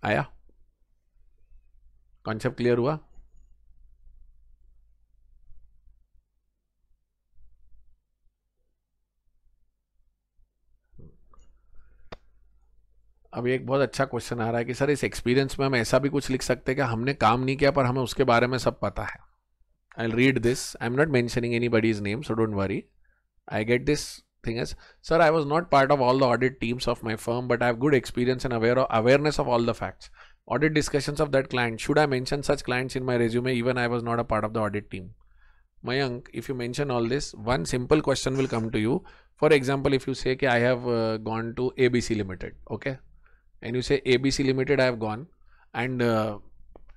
आया कॉन्सेप्ट क्लियर हुआ अब एक बहुत अच्छा क्वेश्चन आ रहा है कि सर इस एक्सपीरियंस में हम ऐसा भी कुछ लिख सकते हैं कि हमने काम नहीं किया पर हमें उसके बारे में सब पता है I read this I am not mentioning anybody's name so don't worry I get this thing is, sir, I was not part of all the audit teams of my firm, but I have good experience and aware of, awareness of all the facts. Audit discussions of that client. Should I mention such clients in my resume even I was not a part of the audit team? Mayank, if you mention all this, one simple question will come to you. For example, if you say, okay, I have uh, gone to ABC Limited, okay? And you say, ABC Limited, I have gone and uh,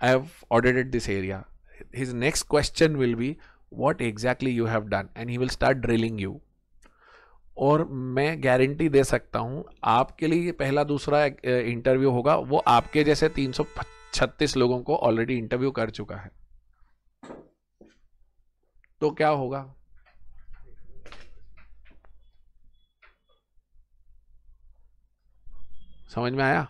I have audited this area. His next question will be, what exactly you have done? And he will start drilling you और मैं guarantee दे सकता हूं आपके लिए पहला दूसरा interview होगा वो आपके जैसे तीन लोगों को ऑलरेडी इंटरव्यू कर चुका है तो क्या होगा समझ में आया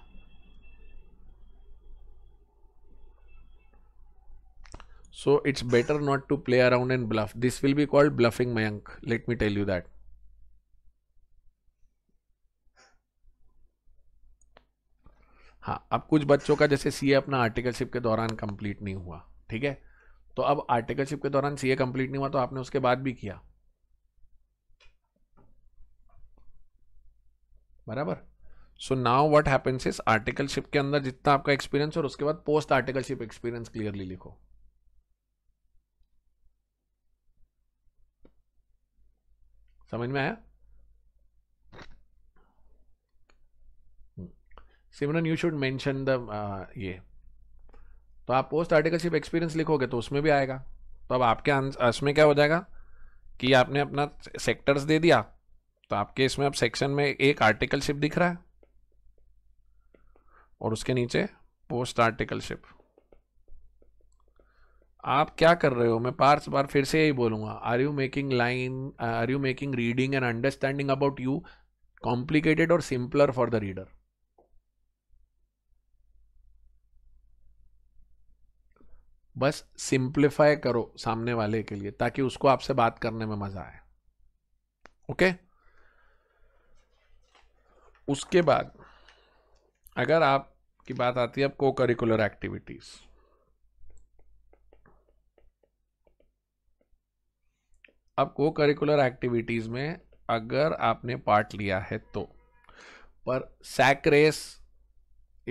so it's better not to play around and bluff this will be called bluffing Mayank let me tell you that हाँ अब कुछ बच्चों का जैसे सीए अपना आर्टिकलशिप के दौरान कंप्लीट नहीं हुआ ठीक है तो अब आर्टिकलशिप के दौरान सीए कंप्लीट नहीं हुआ तो आपने उसके बाद भी किया बराबर so now what happens is articleship के अंदर जितना आपका एक्सपीरियंस और उसके बाद पोस्ट आर्टिकलशिप एक्सपीरियंस क्लियरली लिखो समझ में आया Simran you should mention the ये तो आप पोस्ट आर्टिकलशिप एक्सपीरियंस लिखोगे तो उसमें भी आएगा तो अब आपके इसमें क्या हो जाएगा कि आपने अपना सेक्टर्स दे दिया तो आपके इसमें अब सेक्शन में एक आर्टिकलशिप दिख रहा है और उसके नीचे पोस्ट आर्टिकलशिप आप क्या कर रहे हो मैं पार्स बार फिर से यही बोलूंगा are you making line are you making reading and understanding about you complicated और सिंपलर फॉर द रीडर बस सिंप्लीफाई करो सामने वाले के लिए ताकि उसको आपसे बात करने में मजा आए ओके उसके बाद अगर आप की बात आती है अब को करिकुलर एक्टिविटीज अब को करिकुलर एक्टिविटीज में अगर आपने पार्ट लिया है तो पर sack race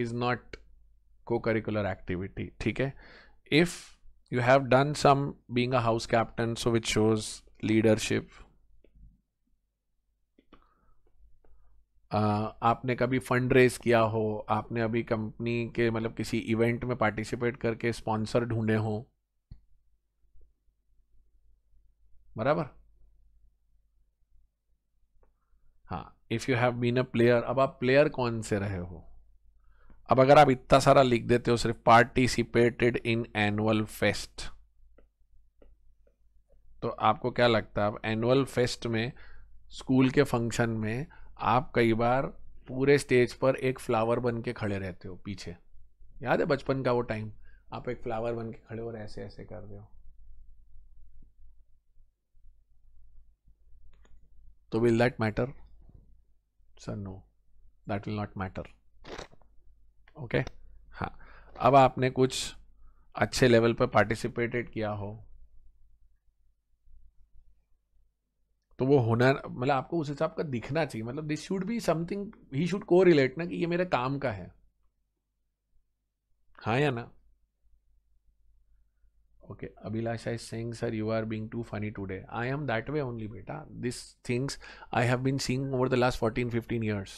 is not co curricular activity ठीक है if you have done some being a house captain so which shows leadership Uh, आपने कभी फंड रेज किया हो आपने अभी कंपनी के मतलब किसी इवेंट में पार्टिसिपेट करके स्पॉन्सर ढूंढे हो बराबर हाँ if you have been a player अब आप प्लेयर कौन से रहे हो अब अगर आप इतना सारा लिख देते हो सिर्फ पार्टिसिपेटेड इन एनुअल फेस्ट तो आपको क्या लगता है एनुअल फेस्ट में स्कूल के फंक्शन में आप कई बार पूरे स्टेज पर एक फ्लावर बन के खड़े रहते हो पीछे याद है बचपन का वो टाइम आप एक फ्लावर बन के खड़े हो और ऐसे ऐसे कर रहे हो तो will that matter sir no that will not matter okay हाँ अब आपने कुछ अच्छे लेवल पर पार्टिसिपेटेड किया हो तो वो होना मतलब आपको उस हिसाब का दिखना चाहिए मतलब this should be something he should correlate ना कि ये मेरे काम का है हाँ या ना okay Abhilasha is saying sir you are being too funny today I am that way only बेटा this things I have been seeing over the last fourteen fifteen years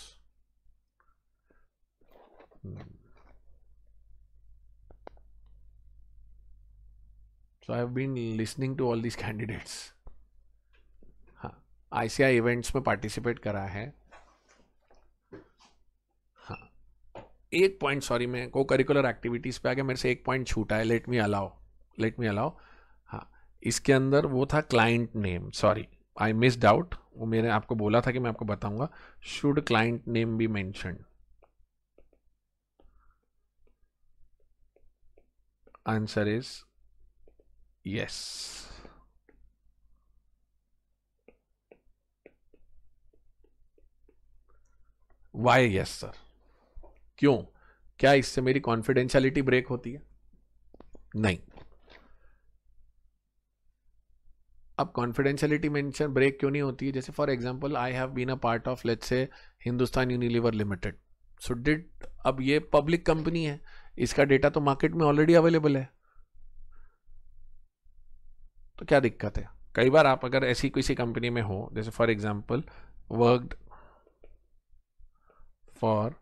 so I have been listening to all these candidates हाँ I events में participate करा है हाँ एक point sorry मैं को curricular activities पे आ गया मेरे से एक पॉइंट छूटा है let me allow let me allow हाँ इसके अंदर वो था client name sorry I miss doubt वो मैंने आपको बोला था कि मैं आपको बताऊंगा should client name be mention answer is yes. Why yes, sir क्यों क्या इससे मेरी कॉन्फिडेंशियलिटी ब्रेक होती है नहीं अब कॉन्फिडेंशियलिटी मेंशन ब्रेक क्यों नहीं होती है जैसे for example I have been a part of let's say Hindustan Unilever limited so did अब ये पब्लिक कंपनी है इसका डेटा तो मार्केट में ऑलरेडी अवेलेबल है तो क्या दिक्कत है कई बार आप अगर ऐसी किसी कंपनी में हो जैसे for example worked for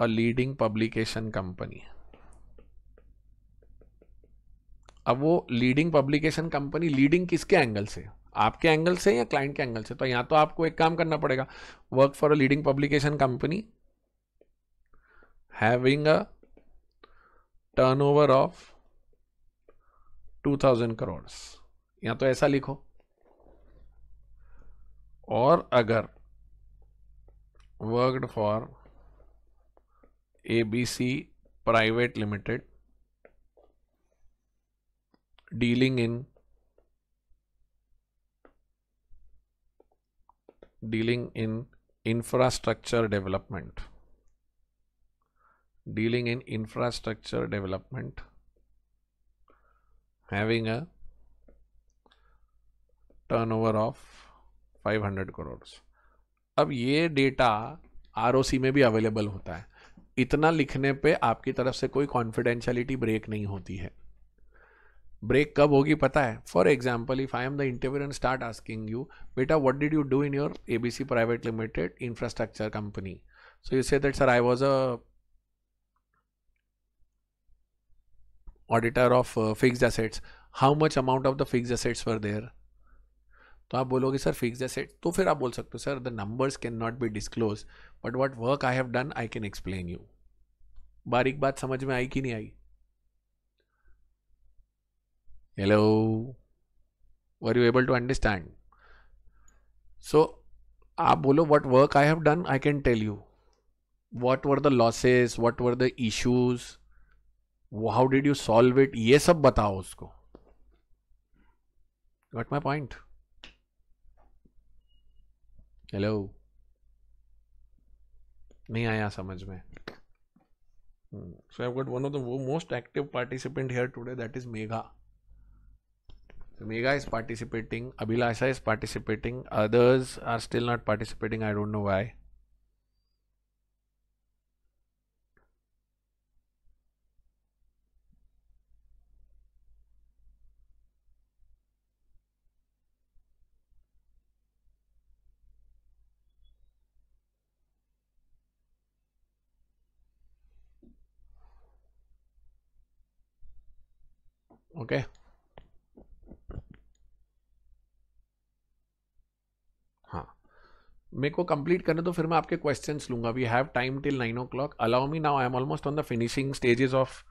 a leading publication company अब वो लीडिंग पब्लिकेशन कंपनी लीडिंग किसके एंगल से आपके एंगल से या क्लाइंट के एंगल से तो यहां तो आपको एक काम करना पड़ेगा work for a leading publication company having a turnover of 2000 crore या तो ऐसा लिखो और अगर worked for ABC private limited dealing in dealing in infrastructure development dealing in infrastructure development, having a turnover of 500 crore अब ये डेटा आर में भी अवेलेबल होता है इतना लिखने पे आपकी तरफ से कोई कॉन्फिडेंशियलिटी ब्रेक नहीं होती है ब्रेक कब होगी पता है for example if I am the interview and start asking you बेटा what did you do in your ABC private limited infrastructure company so you say that sir I was a auditor of fixed assets how much amount of the fixed assets were there तो आप बोलोगे sir fixed asset तो फिर आप बोल सकते हो sir the numbers can not be disclose but what work I have done I can explain you बारीक बात समझ में आई कि नहीं आई hello were you able to understand so आप बोलो what work I have done I can tell you what were the losses what were the issues वो how did you solve it ये सब बताओ उसको वट माई पॉइंट हेलो नहीं आया समझ में वो most active participant here today that is Megha Megha is participating Abhilasha is participating others are still not participating I don't know why okay हाँ मेरे को कंप्लीट करने तो फिर मैं आपके क्वेश्चंस लूंगा we have time till nine o'clock allow me now I am almost on the finishing stages of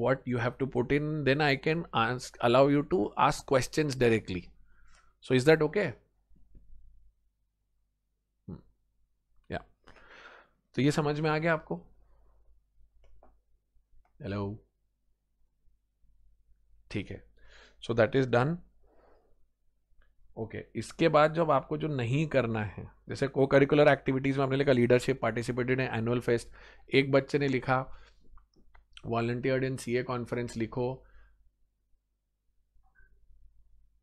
what you have to put in then I can ask allow you to ask question directly so is that okay या तो ये समझ में आ गया आपको hello ठीक है so that is done okay इसके बाद जब आपको जो नहीं करना है जैसे को करिकुलर एक्टिविटीज़ में आपने लिखा लीडरशिप पार्टिसिपेटेड है एनुअल फेस्ट एक बच्चे ने लिखा वॉलंटियर्ड इन सी ए कॉन्फ्रेंस लिखो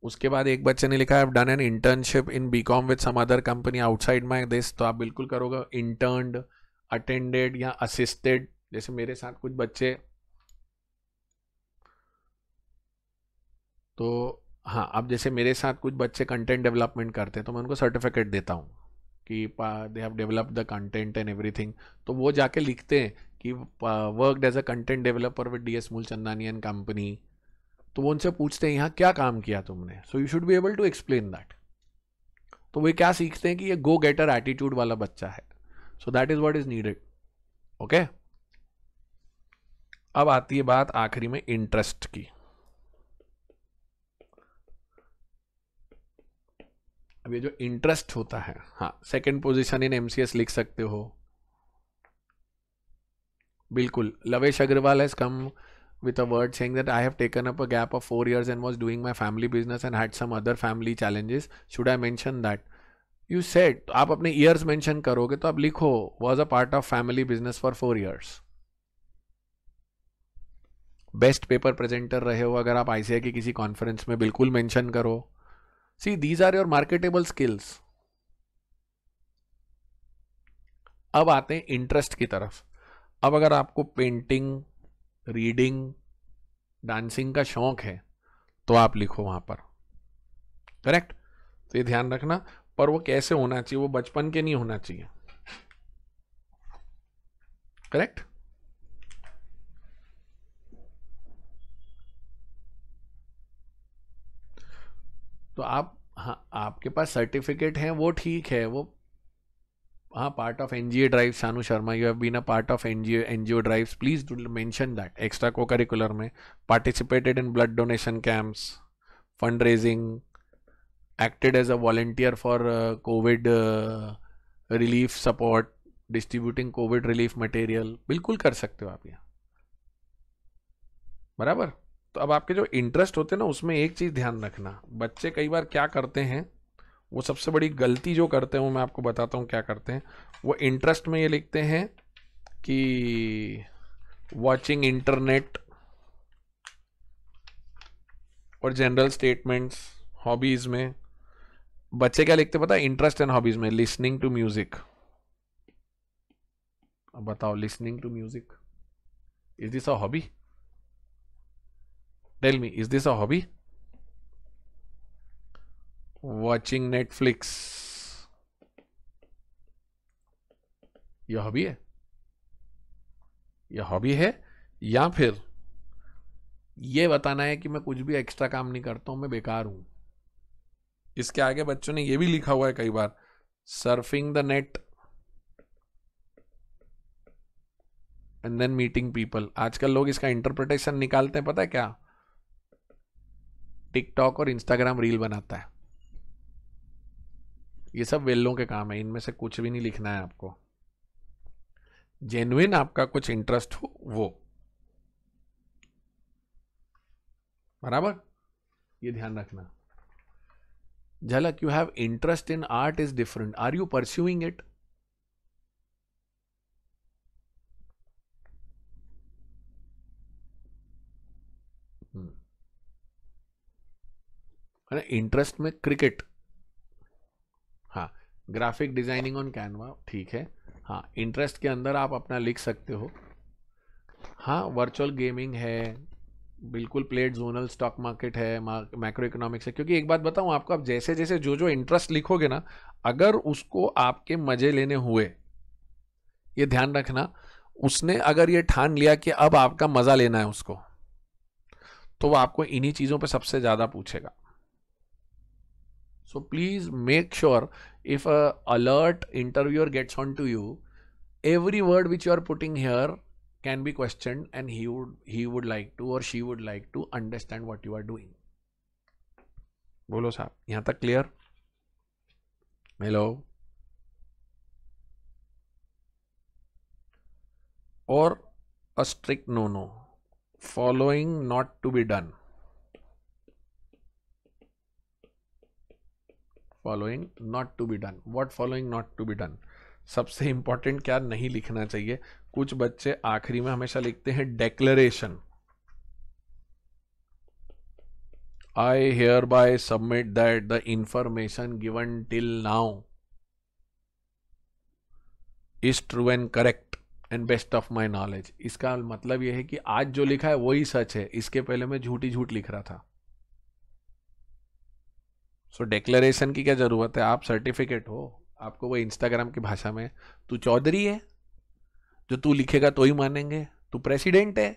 उसके बाद एक बच्चे ने लिखा है done an internship in B com with some other company outside my this तो आप बिल्कुल करोगे इंटर्नड अटेंडेड या असिस्टेड जैसे मेरे साथ कुछ बच्चे तो हाँ अब जैसे मेरे साथ कुछ बच्चे कंटेंट डेवलपमेंट करते हैं तो मैं उनको सर्टिफिकेट देता हूँ कि they have develop the content and everything तो वो जाके लिखते हैं कि work as a content developer with D S Mool Chandani and company तो वो उनसे पूछते हैं यहाँ क्या काम किया तुमने so you should be able to explain that तो वे क्या सीखते हैं कि ये गो गेटर एटीट्यूड वाला बच्चा है so that is what is needed okay अब आती है बात आखिरी में इंटरेस्ट की अब ये जो इंटरेस्ट होता है हाँ सेकेंड पोजिशन इन एमसीएस लिख सकते हो बिल्कुल Lavesh Agarwal has come with a word saying that I have taken up a gap of four years and was doing my family business and had some other family challenges should I mention that you said आप अपने years mention करोगे तो आप लिखो was a part of family business for four years best paper presenter रहे हो अगर आप आईसीआई के किसी कॉन्फ्रेंस में बिल्कुल मैंशन करो see these are your marketable skills अब आते हैं इंटरेस्ट की तरफ अब अगर आपको पेंटिंग रीडिंग डांसिंग का शौक है तो आप लिखो वहां पर करेक्ट तो ये ध्यान रखना पर वो कैसे होना चाहिए वो बचपन के नहीं होना चाहिए करेक्ट तो आप हाँ आपके पास सर्टिफिकेट हैं वो ठीक है वो हाँ part of N G A drive Sanu Sharma you have been a part of N G N G O drive please mention that extra co curricular में participated in blood donation camps fund raising acted as a volunteer for Covid relief support distributing Covid relief material बिल्कुल कर सकते हो आप यहाँ बराबर तो अब आपके जो इंटरेस्ट होते हैं ना उसमें एक चीज़ ध्यान रखना बच्चे कई बार क्या करते हैं वो सबसे बड़ी गलती जो करते हैं वो मैं आपको बताता हूँ क्या करते हैं वो इंटरेस्ट में ये लिखते हैं कि वॉचिंग इंटरनेट और जनरल स्टेटमेंट्स हॉबीज़ में बच्चे क्या लिखते पता है इंटरेस्ट एंड हॉबीज़ में लिसनिंग टू म्यूज़िक अब बताओ listening to music is this a hobby tell me is this a hobby watching Netflix यह हॉबी है यह हॉबी है या फिर ये बताना है कि मैं कुछ भी एक्स्ट्रा काम नहीं करता हूं मैं बेकार हूं इसके आगे बच्चों ने ये भी लिखा हुआ है कई बार surfing the net and then meeting people आजकल लोग इसका इंटरप्रिटेशन निकालते हैं पता है क्या टिकटॉक और इंस्टाग्राम रील बनाता है ये सब वेल्लों के काम है इनमें से कुछ भी नहीं लिखना है आपको जेन्युन आपका कुछ इंटरेस्ट हो वो बराबर ये ध्यान रखना Jhalak you have interest in art is different are you pursuing it है इंटरेस्ट में क्रिकेट हाँ ग्राफिक डिजाइनिंग ऑन कैनवा ठीक है हाँ इंटरेस्ट के अंदर आप अपना लिख सकते हो हाँ वर्चुअल गेमिंग है बिल्कुल प्लेट जोनल स्टॉक मार्केट है माइक्रो इकोनॉमिक्स है क्योंकि एक बात बताऊं आपको आप जैसे जैसे जो जो इंटरेस्ट लिखोगे ना अगर उसको आपके मजे लेने हुए ये ध्यान रखना उसने अगर ये ठान लिया कि अब आपका मज़ा लेना है उसको तो वो आपको इन्हीं चीज़ों पे सबसे ज़्यादा पूछेगा So please make sure if a alert interviewer gets on to you, every word which you are putting here can be questioned and he would he would like to or she would like to understand what you are doing. बोलो साहब यहाँ तक clear? Hello और a strict no no following not to be done following not to be done what following not to be done सबसे important क्या नहीं लिखना चाहिए कुछ बच्चे आखिरी में हमेशा लिखते हैं declaration I hereby submit that the information given till now is true and correct and best of my knowledge इसका मतलब यह है कि आज जो लिखा है वही सच है इसके पहले मैं झूठी झूठ लिख रहा था सो डेक्लेशन डिक्लेरेशन की क्या ज़रूरत है आप सर्टिफिकेट हो आपको वो इंस्टाग्राम की भाषा में तू चौधरी है जो तू लिखेगा तो ही मानेंगे तू प्रेसिडेंट है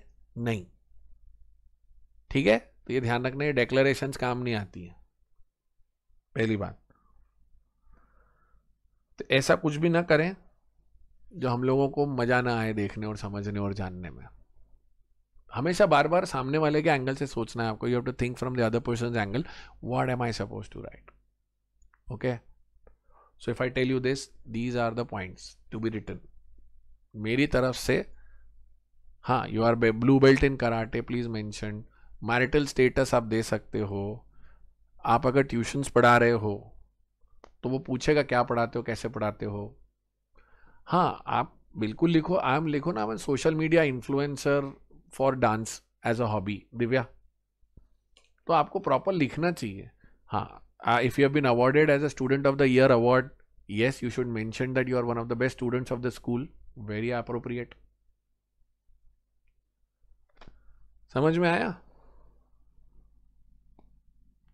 नहीं ठीक है तो ये ध्यान रखना है डेक्लेरेशन काम नहीं आती है पहली बात तो ऐसा कुछ भी ना करें जो हम लोगों को मज़ा ना आए देखने और समझने और जानने में हमेशा बार बार सामने वाले के एंगल से सोचना है आपको you have to think from the other person angle what am I suppose to write okay so if I tell you this these are the points to be return मेरी तरफ से हाँ you are blue belt in karate please mention marital status आप दे सकते हो आप अगर ट्यूशन्स पढ़ा रहे हो तो वो पूछेगा क्या पढ़ाते हो कैसे पढ़ाते हो हाँ आप बिल्कुल लिखो आई एम लिखो ना मैं social media influencer for dance as a hobby Divya तो आपको प्रॉपर लिखना चाहिए हाँ if you have been awarded as a student of the year award yes you should mention that you are one of the best students of the school very appropriate समझ में आया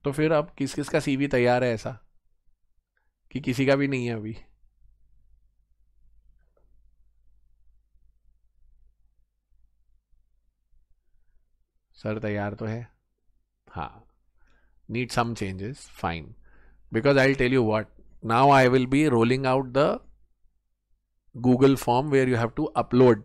तो फिर अब किस किस का सीवी तैयार है ऐसा कि किसी का भी नहीं है अभी सर तैयार तो है हाँ need some changes fine because I tell you what now I will be rolling out the Google form where you have to upload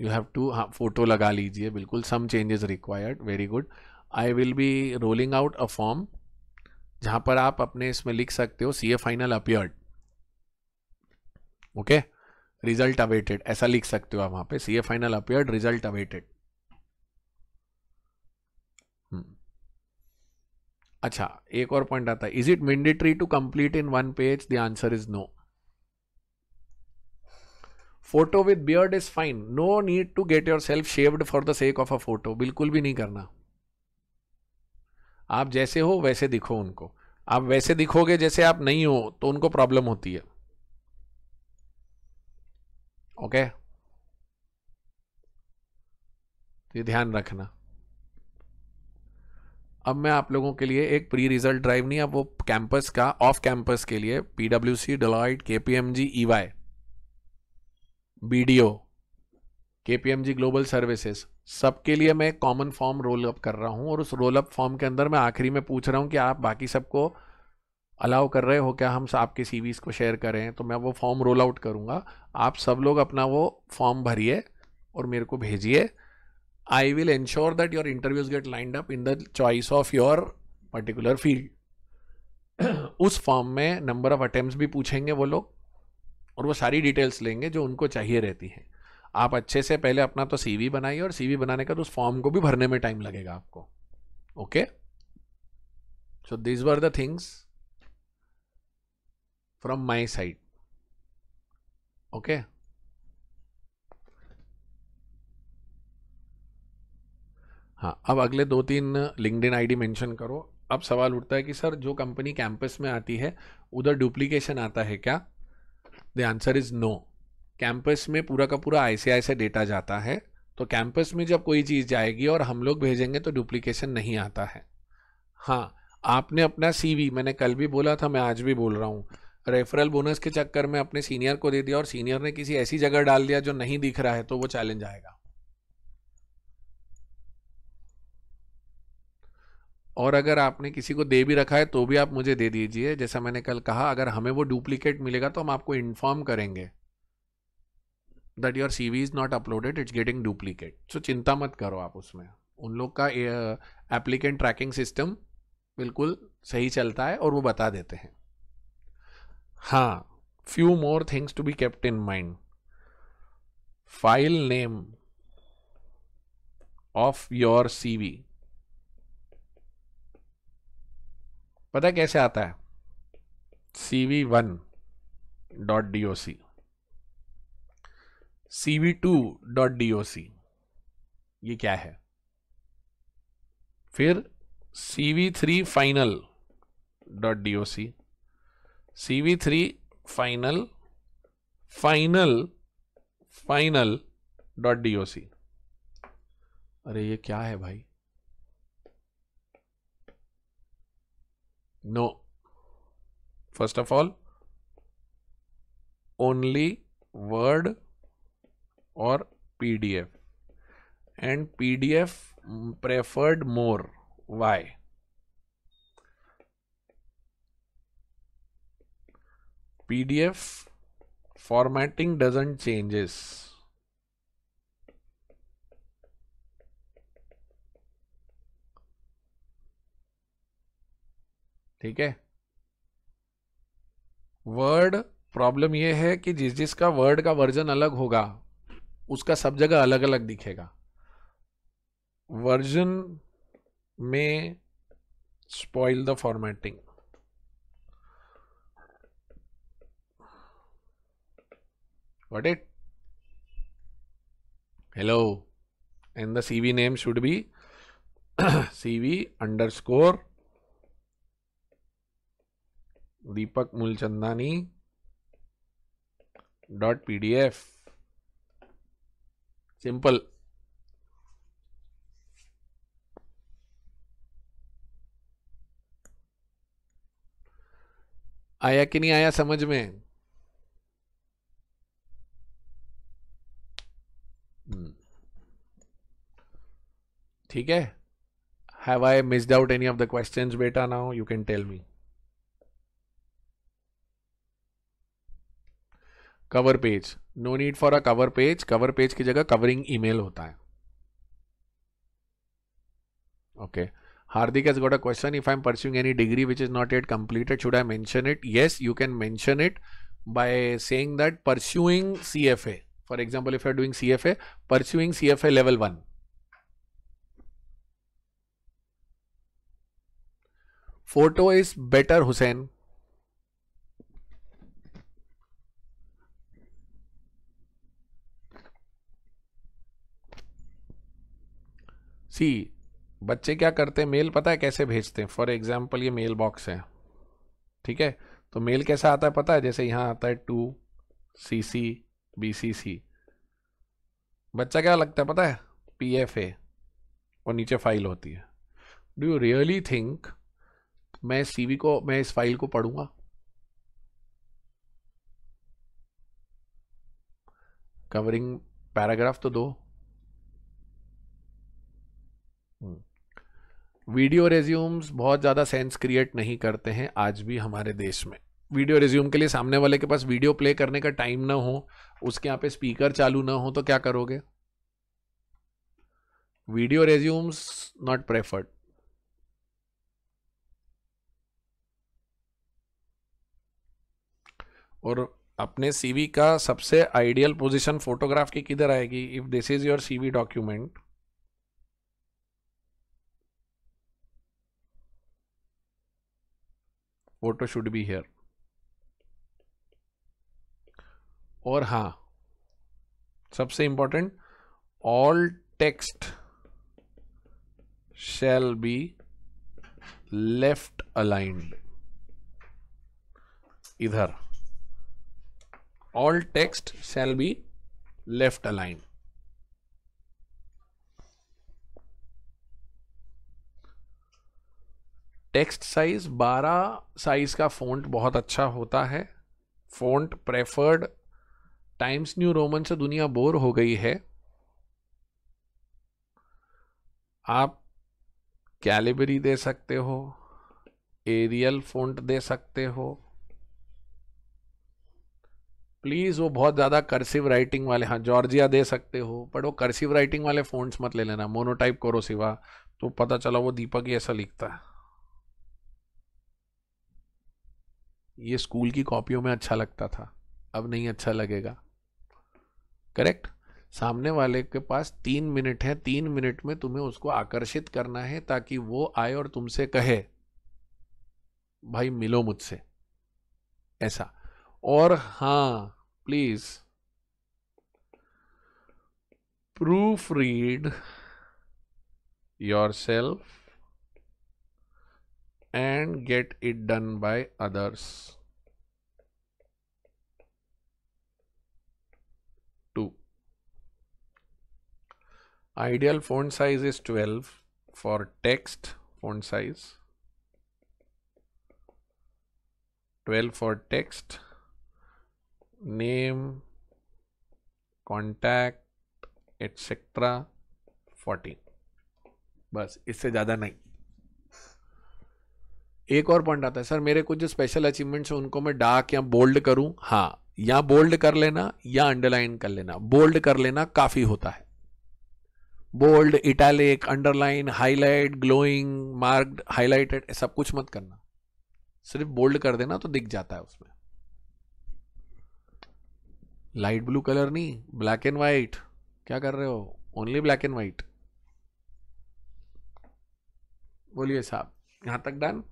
you have to हाँ फोटो लगा लीजिए बिल्कुल some changes required very good I will be rolling out a form जहां पर आप अपने इसमें लिख सकते हो C A final appeared okay result awaited ऐसा लिख सकते हो आप वहां पे सी A final appear result awaited अच्छा एक और पॉइंट आता है is it mandatory to complete in one page the answer is no photo with beard is fine no need to get yourself shaved for the sake of a photo बिल्कुल भी नहीं करना आप जैसे हो वैसे दिखो उनको आप वैसे दिखोगे जैसे आप नहीं हो तो उनको प्रॉब्लम होती है ओके तो ये ध्यान रखना अब मैं आप लोगों के लिए एक प्री रिजल्ट ड्राइव नहीं अब वो कैंपस का ऑफ कैंपस के लिए PW C Deloitte K P M G E Y B D O K P M G global services सबके लिए मैं कॉमन फॉर्म रोल अप कर रहा हूँ और उस रोल अप फॉर्म के अंदर मैं आखिरी में पूछ रहा हूँ कि आप बाकी सबको अलाउ कर रहे हो क्या हम आपके सी को शेयर करें तो मैं वो फॉर्म रोल आउट करूँगा आप सब लोग अपना वो फॉर्म भरिए और मेरे को भेजिए I will ensure that your interviews get lined up in the choice of your particular field उस फॉर्म में नंबर ऑफ अटेम्प्ट भी पूछेंगे वो लोग और वो सारी डिटेल्स लेंगे जो उनको चाहिए रहती हैं आप अच्छे से पहले अपना तो वी बनाइए और वी बनाने का तो उस फॉर्म को भी भरने में टाइम लगेगा आपको okay so this were the things from my side okay हाँ अब अगले दो तीन लिंकड आई मेंशन करो अब सवाल उठता है कि सर जो कंपनी कैंपस में आती है उधर डुप्लीकेशन आता है क्या the answer is no campus में पूरा का पूरा आई से डेटा जाता है तो कैंपस में जब कोई चीज़ जाएगी और हम लोग भेजेंगे तो डुप्लीकेशन नहीं आता है हाँ आपने अपना सीवी मैंने कल भी बोला था मैं आज भी बोल रहा हूँ रेफरल बोनस के चक्कर में अपने सीनियर को दे दिया और सीनियर ने किसी ऐसी जगह डाल दिया जो नहीं दिख रहा है तो वो चैलेंज आएगा और अगर आपने किसी को दे भी रखा है तो भी आप मुझे दे दीजिए जैसा मैंने कल कहा अगर हमें वो डुप्लीकेट मिलेगा तो हम आपको इन्फॉर्म करेंगे that your C V is not uploaded it's getting duplicate so चिंता मत करो आप उसमें उन लोग का एप्लीकेंट ट्रैकिंग सिस्टम बिल्कुल सही चलता है और वो बता देते हैं हाँ few more things to be kept in mind file name of your CV पता कैसे आता है CV one dot D O C CV two dot D O C ये क्या है फिर CV three final dot D O C CV3 final final final dot C अरे ये क्या है भाई no first of all only word और PDF and PDF preferred more why PDF formatting doesn't changes. ठीक है वर्ड प्रॉब्लम यह है कि जिस जिसका वर्ड का वर्जन अलग होगा उसका सब जगह अलग अलग दिखेगा वर्जन में spoil the formatting Got it? Hello. And the CV name should be CV underscore Deepak Mulchandani dot PDF. Simple. आया कि नहीं आया समझ में ठीक है have I missed out any of the question बेटा now you can tell me cover page no need for a cover page cover page की जगह कवरिंग ईमेल होता है okay Hardik has got a question if I am pursuing any degree which is not yet completed should I mention it yes you can mention it F A for example if are doing C F A pursuing C F A level one photo is better Hussain C बच्चे क्या करते हैं mail पता है कैसे भेजते हैं for example ये मेल बॉक्स है ठीक है तो मेल कैसा आता है पता है जैसे यहां आता है to C C B C सी बच्चा क्या लगता है पता है पी एफ ए और नीचे फाइल होती है डू यू रियली थिंक मैं इस सीवी को मैं इस फाइल को पढ़ूंगा कवरिंग पैराग्राफ तो दो वीडियो hmm. रेज्यूम्स बहुत ज़्यादा सेंस क्रिएट नहीं करते हैं आज भी हमारे देश में वीडियो रेज्यूम के लिए सामने वाले के पास वीडियो प्ले करने का टाइम ना हो उसके यहां पे स्पीकर चालू ना हो तो क्या करोगे वीडियो रेज्यूम्स नॉट प्रेफर्ड और अपने सीवी का सबसे आइडियल पोजीशन फोटोग्राफ की किधर आएगी if this is your CV document photo should be here और हाँ सबसे important all text shall be left aligned इधर all text shall be left aligned. Text size 12 size का फोन्ट बहुत अच्छा होता है font preferred Times New Roman से दुनिया बोर हो गई है आप कैलिबरी दे सकते हो एरियल फोन्ट दे सकते हो प्लीज़ वो बहुत ज़्यादा कर्सिव राइटिंग वाले हाँ जॉर्जिया दे सकते हो बट वो कर्सिव राइटिंग वाले फोन मत ले लेना मोनोटाइप करो सिवा तो पता चला वो दीपक ही ऐसा लिखता है ये स्कूल की कॉपियों में अच्छा लगता था अब नहीं अच्छा लगेगा करेक्ट सामने वाले के पास तीन मिनट है तीन मिनट में तुम्हें उसको आकर्षित करना है ताकि वो आए और तुमसे कहे भाई मिलो मुझसे ऐसा or huh? please proofread yourself and get it done by others Ideal font size is 12 for text font size, 12 for text name, contact, etc. 14 बस इससे ज़्यादा नहीं एक और पॉइंट आता है सर मेरे कुछ जो स्पेशल अचीवमेंट्स है उनको मैं डार्क या बोल्ड करूं हाँ या बोल्ड कर लेना या अंडरलाइन कर लेना बोल्ड कर लेना काफ़ी होता है bold italic underline highlight glowing marked highlighted सब कुछ मत करना सिर्फ बोल्ड कर देना तो दिख जाता है उसमें लाइट ब्लू कलर नहीं ब्लैक एंड वाइट क्या कर रहे हो ओनली ब्लैक एंड वाइट बोलिए साहब यहां तक डन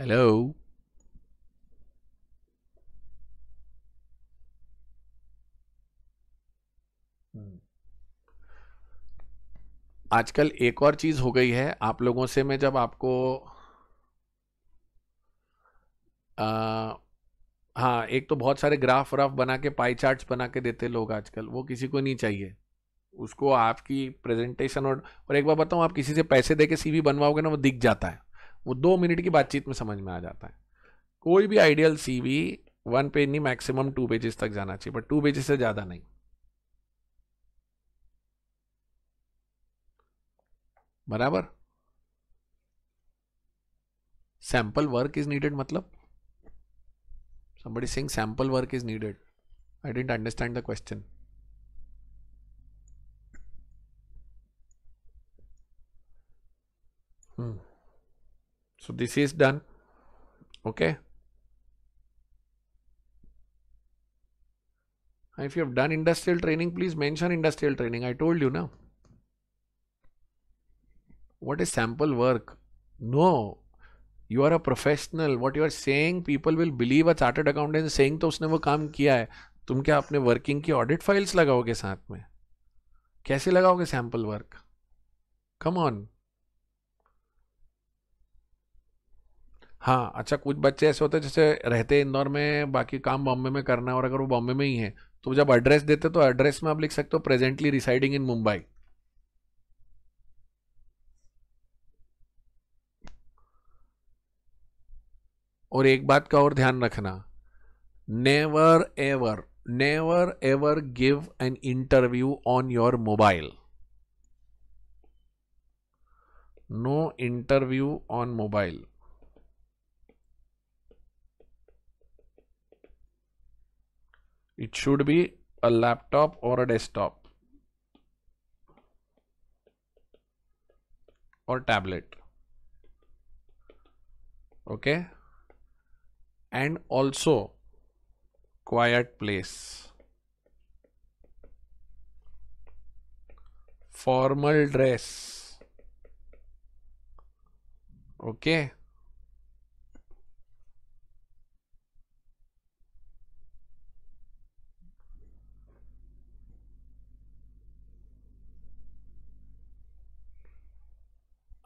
हेलो आजकल एक और चीज़ हो गई है आप लोगों से मैं जब आपको आ, हाँ एक तो बहुत सारे ग्राफ व्राफ बना के पाई चार्ट्स बना के देते लोग आजकल वो किसी को नहीं चाहिए उसको आपकी प्रेजेंटेशन और और एक बार बताऊँ आप किसी से पैसे दे के सी बनवाओगे ना वो दिख जाता है वो दो मिनट की बातचीत में समझ में आ जाता है कोई भी आइडियल सी वन पेज नहीं मैक्सिमम टू पेजेस तक जाना चाहिए बट टू पेजेस से ज़्यादा नहीं बराबर सैंपल वर्क इज नीडेड मतलब Somebody saying sample work is needed. I didn't understand the question. Hmm. So this is done. Okay. If you have done industrial training, please mention industrial training. I told you now. What is sample work? No, you are a professional what you are saying people will believe a chartered accountant saying तो उसने वो काम किया है तुम क्या अपने working की ऑडिट फाइल्स लगाओगे साथ में कैसे लगाओगे सैम्पल वर्क कम ऑन हाँ अच्छा कुछ बच्चे ऐसे होते हैं जैसे रहते इंदौर में बाकी काम बॉम्बे में करना है और अगर वो बॉम्बे में ही है तो जब एड्रेस देते तो एड्रेस में आप लिख सकते हो प्रेजेंटली रिसाइडिंग इन मुंबई और एक बात का और ध्यान रखना never ever never ever give an interview on your mobile no interview on mobile should be a laptop और अ डेस्कटॉप और tablet okay okay and also quiet place. Formal dress. Okay.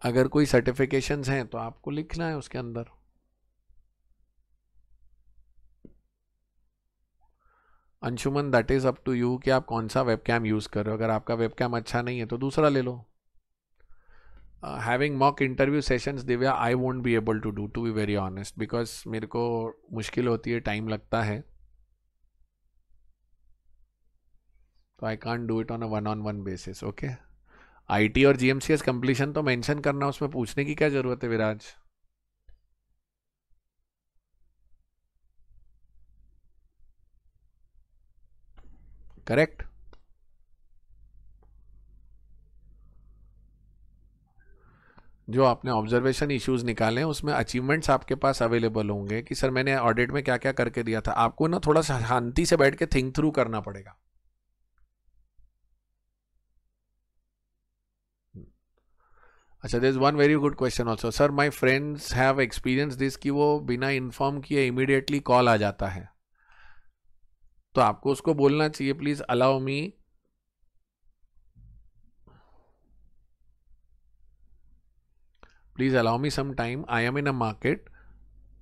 अगर कोई सर्टिफिकेशंस हैं तो आपको लिखना है उसके अंदर Anshuman that is up to you कि आप कौन सा वेब कैम यूज़ कर रहे हो अगर आपका वेब कैम अच्छा नहीं है तो दूसरा ले लो having mock interview sessions Divya I won't be able to do to be very honest because मेरे को मुश्किल होती है टाइम लगता है तो I can't do it on a one on one basis okay I T और G M C S completion तो मैंशन करना उसमें पूछने की क्या ज़रूरत है विराज करेक्ट जो आपने ऑब्जर्वेशन इश्यूज निकाले उसमें अचीवमेंट्स आपके पास अवेलेबल होंगे कि सर मैंने ऑडिट में क्या क्या करके दिया था आपको ना थोड़ा सा शांति से बैठ के थिंक थ्रू करना पड़ेगा अच्छा this one very good question also sir my friends have experience this कि वो बिना इन्फॉर्म किए इमिडिएटली कॉल आ जाता है तो आपको उसको बोलना चाहिए please allow me please allow me some time I am in a market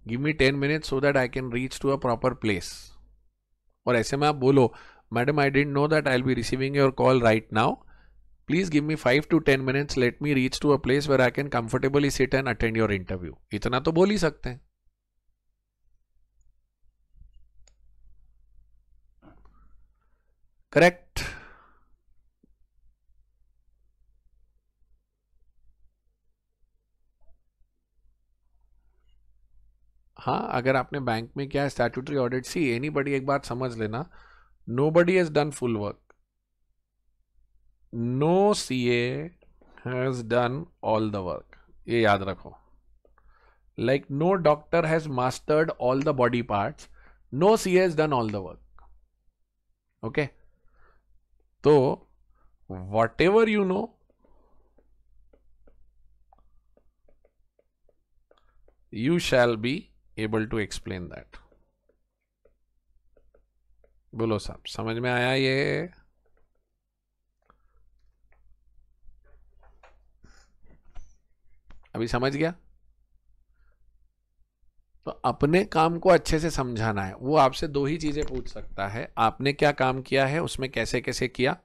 give me ten minute so that I can reach to a proper place और ऐसे में आप बोलो madam I don't know that I be receiving your call right now please give me five to ten minutes let me reach to a place where I can comfortably sit and attend your interview इतना तो बोल ही सकते हैं correct हाँ अगर आपने bank में क्या है statutory audit C anybody एक बात समझ लेना nobody has done full work no C has done all the work ये याद रखो like no doctor has mastered all the body parts no C has done all the work okay तो whatever you know you shall be able to explain that बोलो साहब समझ में आया ये अभी समझ गया तो अपने काम को अच्छे से समझाना है वो आपसे दो ही चीज़ें पूछ सकता है आपने क्या काम किया है उसमें कैसे कैसे किया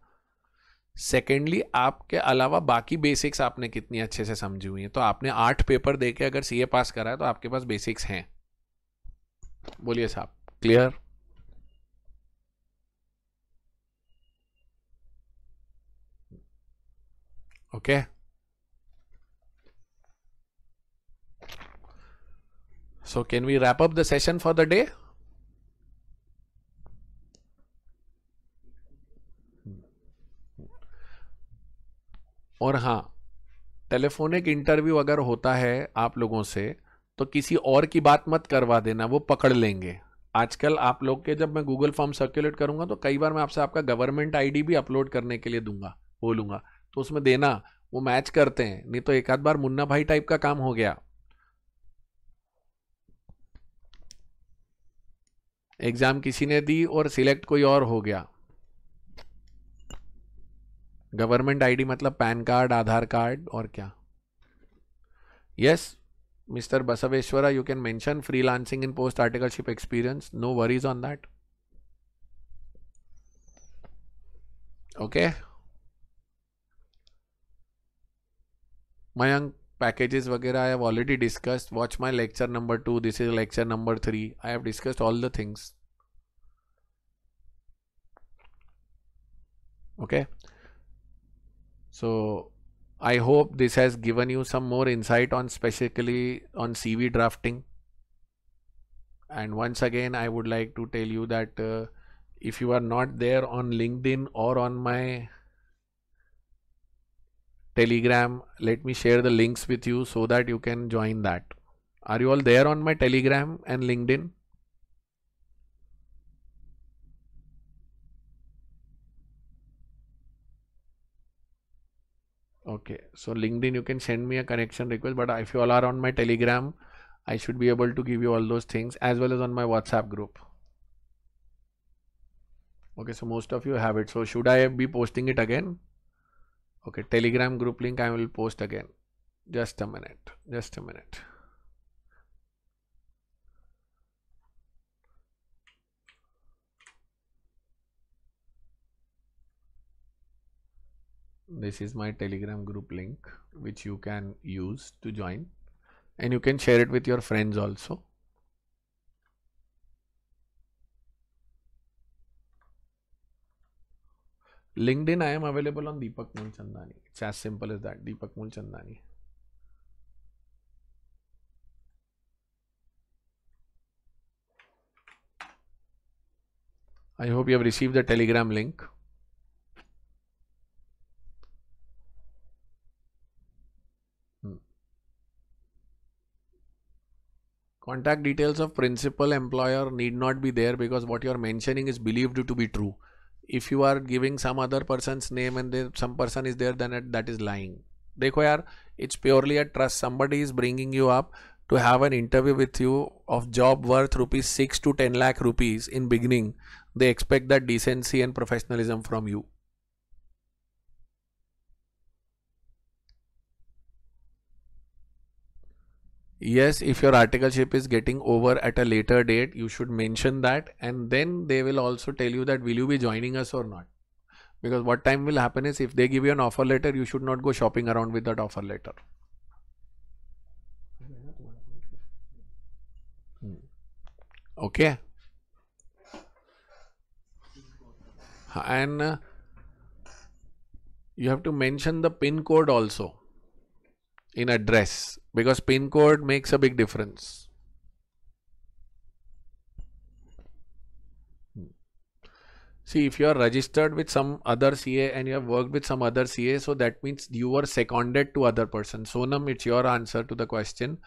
सेकेंडली आपके अलावा बाकी बेसिक्स आपने कितनी अच्छे से समझी हुई हैं तो आपने आठ पेपर दे के अगर सीए पास करा है तो आपके पास बेसिक्स हैं बोलिए साहब clear okay okay. So can we wrap up the session for the day? और हाँ टेलीफोनिक इंटरव्यू अगर होता है आप लोगों से तो किसी और की बात मत करवा देना वो पकड़ लेंगे आजकल आप लोग के जब मैं गूगल फॉर्म सर्कुलेट करूंगा तो कई बार मैं आपसे आपका गवर्नमेंट आईडी भी अपलोड करने के लिए दूंगा बोलूंगा तो उसमें देना वो मैच करते हैं नहीं तो एक आध बार मुन्ना भाई टाइप का काम हो गया एग्ज़ाम किसी ने दी और सिलेक्ट कोई और हो गया गवर्नमेंट आईडी मतलब पैन कार्ड आधार कार्ड और क्या yes mister Basaveshwara you can mention freelancing in post articleship experience no worries on that okay Mayank packages wagera I have already discussed. Watch my lecture number 2. This is lecture number 3. I have discussed all the things. Okay. So I hope this has given you some more insight on specifically on CV drafting. And once again, I would like to tell you that uh, if you are not there on LinkedIn or on my telegram let me share the links with you so that you can join that are you all there on my telegram and linkedin okay so linkedin you can send me a connection request but if you all are on my telegram i should be able to give you all those things as well as on my whatsapp group okay so most of you have it so should i be posting it again okay telegram group link i will post again just a minute just a minute this is my telegram group link which you can use to join and you can share it with your friends also LinkedIn, I am available on Deepak Mulchandani. It's as simple as that. Deepak Mulchandani. I hope you have received the telegram link. Hmm. Contact details of principal employer need not be there because what you are mentioning is believed to be true if you are giving some other person's name and there some person is there then that is lying dekho yaar it's purely a trust somebody is bringing you up to have an interview with you of job worth rupees 6 to 10 lakh rupees in beginning they expect that decency and professionalism from you yes if your articleship is getting over at a later date you should mention that and then they will also tell you that will you be joining us or not because what time will happen is if they give you an offer letter you should not go shopping around with that offer letter hmm. okay and uh, you have to mention the pin code also in address because pin code makes a big difference. Hmm. See, if you are registered with some other CA and you have worked with some other CA, so that means you were seconded to other person. Sonam, it's your answer to the question.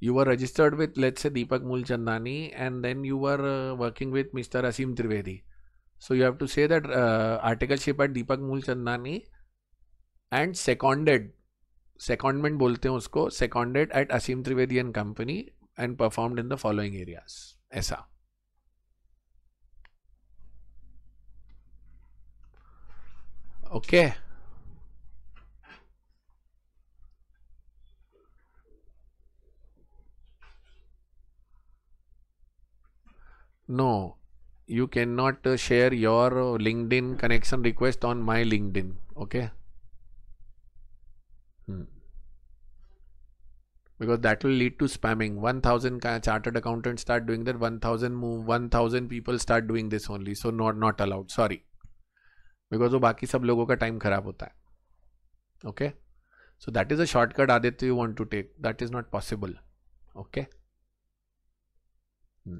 You were registered with, let's say, Deepak Mulchandani, and then you were uh, working with Mr. Asim Trivedi. So you have to say that uh, articleship at Deepak Mulchandani and seconded secondment बोलते हैं उसको seconded at Aseem Trivedi and company and performed in the following area ऐसा okay no you can not share your LinkedIn connection request on my LinkedIn okay Hmm. Because that will lead to spamming. 1000 chartered accountants start doing that. 1000 move, 1000 people start doing this only. So not, not allowed. Sorry. Because the baki sab time kharab hota Okay. So that is a shortcut that you want to take. That is not possible. Okay. Hmm.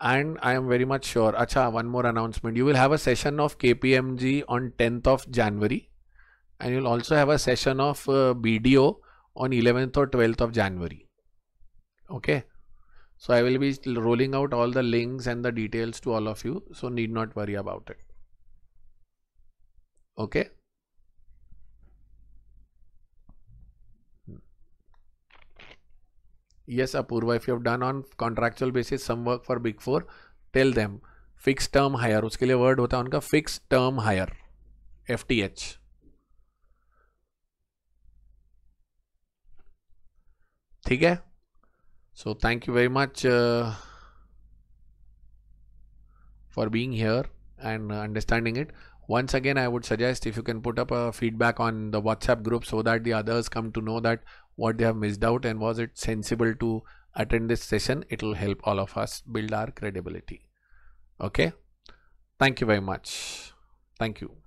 And I am very much sure. Acha, one more announcement. You will have a session of KPMG on 10th of January and you'll also have a session of uh, BDO on 11th or 12th of January. Okay. So I will be rolling out all the links and the details to all of you. So need not worry about it. Okay. Yes, Apurva, if you have done on contractual basis some work for Big Four, tell them fixed term hire. Uske liye word hota है fixed term hire, FTH. ठीक है so thank you very much for being here and understanding it. Once again, I would suggest if you can put up a feedback on the WhatsApp group so that the others come to know that what they have missed out and was it sensible to attend this session. It will help all of us build our credibility. Okay. Thank you very much. Thank you.